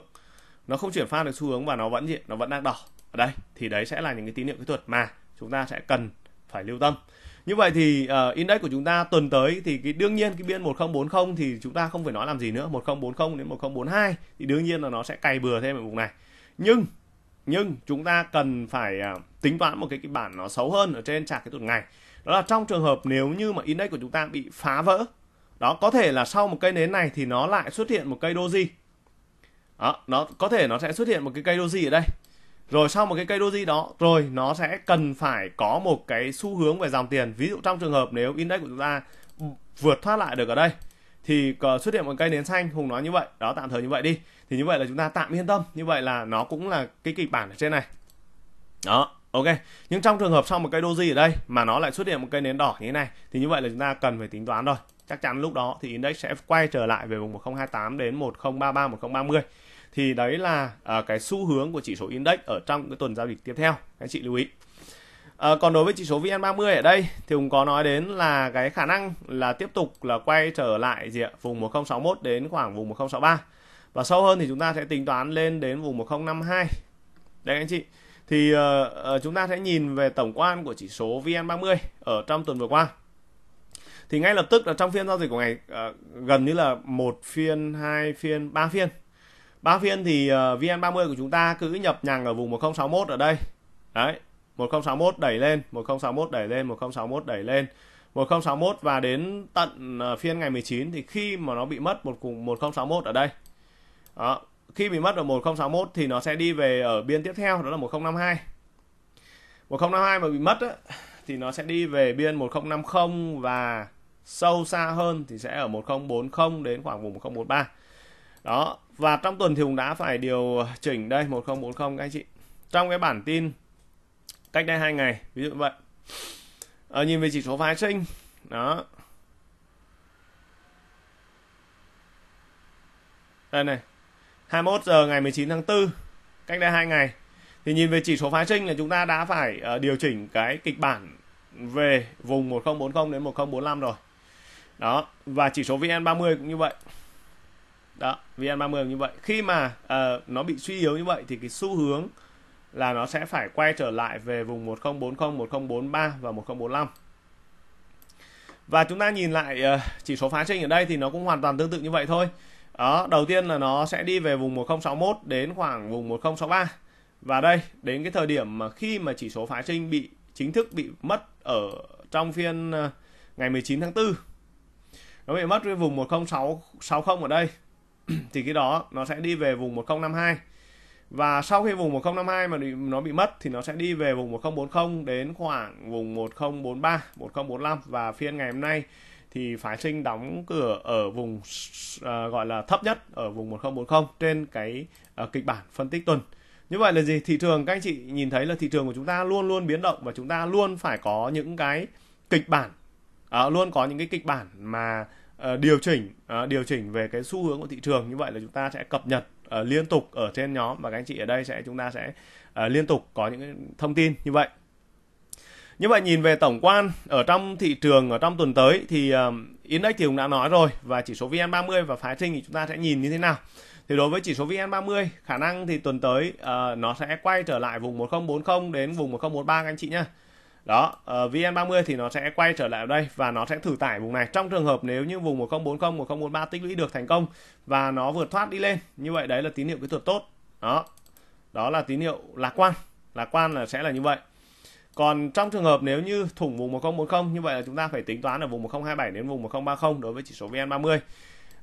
nó không chuyển pha được xu hướng và nó vẫn gì nó vẫn đang đỏ ở đây thì đấy sẽ là những cái tín hiệu kỹ thuật mà chúng ta sẽ cần phải lưu tâm như vậy thì uh, index của chúng ta tuần tới thì cái đương nhiên cái biên 1040 thì chúng ta không phải nói làm gì nữa 1040 đến 1042 thì đương nhiên là nó sẽ cày bừa thêm ở vùng này nhưng nhưng chúng ta cần phải uh, tính toán một cái cái bản nó xấu hơn ở trên chart cái tuần ngày đó là trong trường hợp nếu như mà index của chúng ta bị phá vỡ đó có thể là sau một cây nến này thì nó lại xuất hiện một cây doji đó, nó có thể nó sẽ xuất hiện một cái cây doji ở đây rồi sau một cái cây doji đó rồi nó sẽ cần phải có một cái xu hướng về dòng tiền ví dụ trong trường hợp nếu index của chúng ta vượt thoát lại được ở đây thì xuất hiện một cây nến xanh hùng nói như vậy đó tạm thời như vậy đi thì như vậy là chúng ta tạm yên tâm như vậy là nó cũng là cái kịch bản ở trên này đó Ok, nhưng trong trường hợp sau một cây doji ở đây mà nó lại xuất hiện một cây nến đỏ như thế này thì như vậy là chúng ta cần phải tính toán rồi. Chắc chắn lúc đó thì index sẽ quay trở lại về vùng 1028 đến 1033 1030. Thì đấy là uh, cái xu hướng của chỉ số index ở trong cái tuần giao dịch tiếp theo. Các chị lưu ý. À, còn đối với chỉ số VN30 ở đây thì cũng có nói đến là cái khả năng là tiếp tục là quay trở lại gì ạ? vùng 1061 đến khoảng vùng 1063. Và sâu hơn thì chúng ta sẽ tính toán lên đến vùng 1052. Đây, anh chị thì uh, chúng ta sẽ nhìn về tổng quan của chỉ số VN30 ở trong tuần vừa qua thì ngay lập tức là trong phiên giao dịch của ngày uh, gần như là một phiên hai phiên ba phiên ba phiên thì uh, VN30 của chúng ta cứ nhập nhằng ở vùng 1061 ở đây đấy 1061 đẩy lên 1061 đẩy lên 1061 đẩy lên 1061 và đến tận uh, phiên ngày 19 thì khi mà nó bị mất một cùng 1061 ở đây đó, khi bị mất ở 1061 thì nó sẽ đi về ở biên tiếp theo đó là 1052 1052 mà bị mất á, thì nó sẽ đi về biên 1050 và sâu xa hơn thì sẽ ở 1040 đến khoảng vùng 1043 đó và trong tuần thì cũng đã phải điều chỉnh đây 1040 các anh chị trong cái bản tin cách đây hai ngày ví dụ như vậy à, nhìn về chỉ số phái sinh đó đây này 21 giờ ngày 19 tháng 4 cách đây hai ngày thì nhìn về chỉ số phái sinh là chúng ta đã phải ờ, điều chỉnh cái kịch bản về vùng 1040 đến 1045 rồi đó và chỉ số VN30 cũng như vậy đó VN30 như vậy khi mà uh, nó bị suy yếu như vậy thì cái xu hướng là nó sẽ phải quay trở lại về vùng 1040 1043 và 1045 và chúng ta nhìn lại uh, chỉ số phá sinh ở đây thì nó cũng hoàn toàn tương tự như vậy thôi đó đầu tiên là nó sẽ đi về vùng 1061 đến khoảng vùng 1063 và đây đến cái thời điểm mà khi mà chỉ số phái sinh bị chính thức bị mất ở trong phiên ờ, ngày 19 tháng 4 nó bị mất cái vùng 10660 ở đây <clears throat> thì cái đó nó sẽ đi về vùng 1052 và sau khi vùng 1052 mà bị, nó bị mất thì nó sẽ đi về vùng 1040 đến khoảng vùng 1043 1045 và phiên ngày hôm nay thì phái sinh đóng cửa ở vùng uh, gọi là thấp nhất ở vùng 1040 trên cái uh, kịch bản phân tích tuần. Như vậy là gì? Thị trường các anh chị nhìn thấy là thị trường của chúng ta luôn luôn biến động và chúng ta luôn phải có những cái kịch bản uh, luôn có những cái kịch bản mà uh, điều chỉnh uh, điều chỉnh về cái xu hướng của thị trường như vậy là chúng ta sẽ cập nhật uh, liên tục ở trên nhóm và các anh chị ở đây sẽ chúng ta sẽ uh, liên tục có những thông tin như vậy như vậy nhìn về tổng quan ở trong thị trường ở trong tuần tới thì uh, index thì cũng đã nói rồi và chỉ số VN30 và phái sinh thì chúng ta sẽ nhìn như thế nào thì đối với chỉ số VN30 khả năng thì tuần tới uh, nó sẽ quay trở lại vùng 1040 đến vùng 1043 các anh chị nhé đó uh, VN30 thì nó sẽ quay trở lại ở đây và nó sẽ thử tải vùng này trong trường hợp nếu như vùng 1040 1043 tích lũy được thành công và nó vượt thoát đi lên như vậy đấy là tín hiệu kỹ thuật tốt đó đó là tín hiệu lạc quan lạc quan là sẽ là như vậy còn trong trường hợp nếu như thủng vùng 1040 như vậy là chúng ta phải tính toán ở vùng 1027 đến vùng 1030 đối với chỉ số VN30.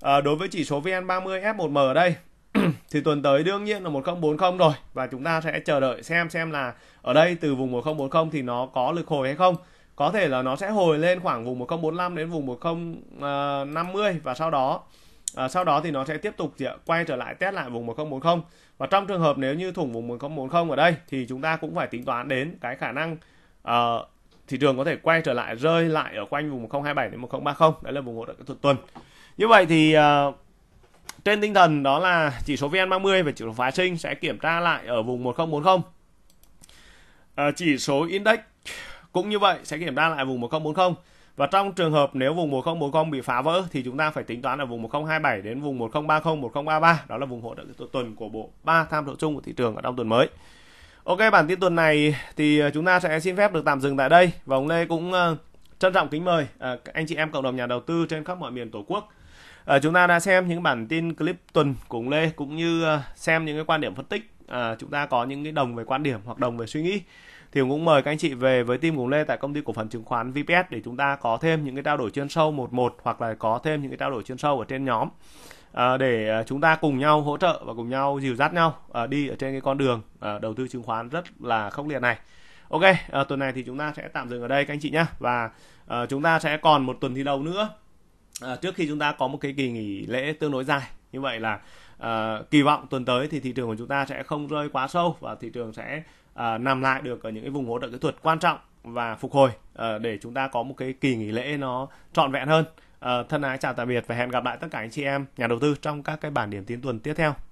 À, đối với chỉ số VN30 F1M ở đây <clears throat> thì tuần tới đương nhiên là 1040 rồi và chúng ta sẽ chờ đợi xem xem là ở đây từ vùng 1040 thì nó có lực hồi hay không. Có thể là nó sẽ hồi lên khoảng vùng 1045 đến vùng 1050 ờ, và sau đó à, sau đó thì nó sẽ tiếp tục quay trở lại test lại vùng 1040 và trong trường hợp nếu như thủng vùng 1040 ở đây thì chúng ta cũng phải tính toán đến cái khả năng uh, thị trường có thể quay trở lại rơi lại ở quanh vùng 1027 đến 1030 đấy là vùng hỗ trợ kỹ thuật tuần như vậy thì uh, trên tinh thần đó là chỉ số VN30 và chỉ số phái sinh sẽ kiểm tra lại ở vùng 1040 uh, ờ, chỉ số index cũng như vậy sẽ kiểm tra lại vùng 1040 và trong trường hợp nếu vùng 1040 bị phá vỡ thì chúng ta phải tính toán ở vùng 1027 đến vùng 1030, 1033, đó là vùng hỗ trợ tuần của bộ ba tham số chung của thị trường ở trong tuần mới. Ok, bản tin tuần này thì ờ, chúng ta sẽ xin phép được tạm dừng tại đây và ông Lê cũng ờ, trân trọng kính mời ờ, anh chị em cộng đồng nhà đầu tư trên khắp mọi miền Tổ quốc. Chúng ta đã xem những bản tin clip tuần của ông Lê cũng như xem những cái quan điểm phân tích. chúng ta có những cái đồng về quan điểm hoặc đồng về suy nghĩ thì cũng mời các anh chị về với team cùng Lê tại công ty cổ phần chứng khoán VPS để chúng ta có thêm những cái trao đổi chuyên sâu một một hoặc là có thêm những cái trao đổi chuyên sâu ở trên nhóm à, để à, chúng ta cùng nhau hỗ trợ và cùng nhau dìu dắt nhau à, đi ở trên cái con đường à, đầu tư chứng khoán rất là khốc liệt này. Ok, à, tuần này thì chúng ta sẽ tạm dừng ở đây các anh chị nhé và à, chúng ta sẽ còn một tuần thi đấu nữa à, trước khi chúng ta có một cái kỳ nghỉ lễ tương đối dài như vậy là à, kỳ vọng tuần tới thì thị trường của chúng ta sẽ không rơi quá sâu và thị trường sẽ à, nằm lại được ở những cái vùng hỗ trợ kỹ thuật quan trọng và phục hồi à, để chúng ta có một cái kỳ nghỉ lễ nó trọn vẹn hơn. À, thân ái chào tạm biệt và hẹn gặp lại tất cả anh chị em nhà đầu tư trong các cái bản điểm tiến tuần tiếp theo.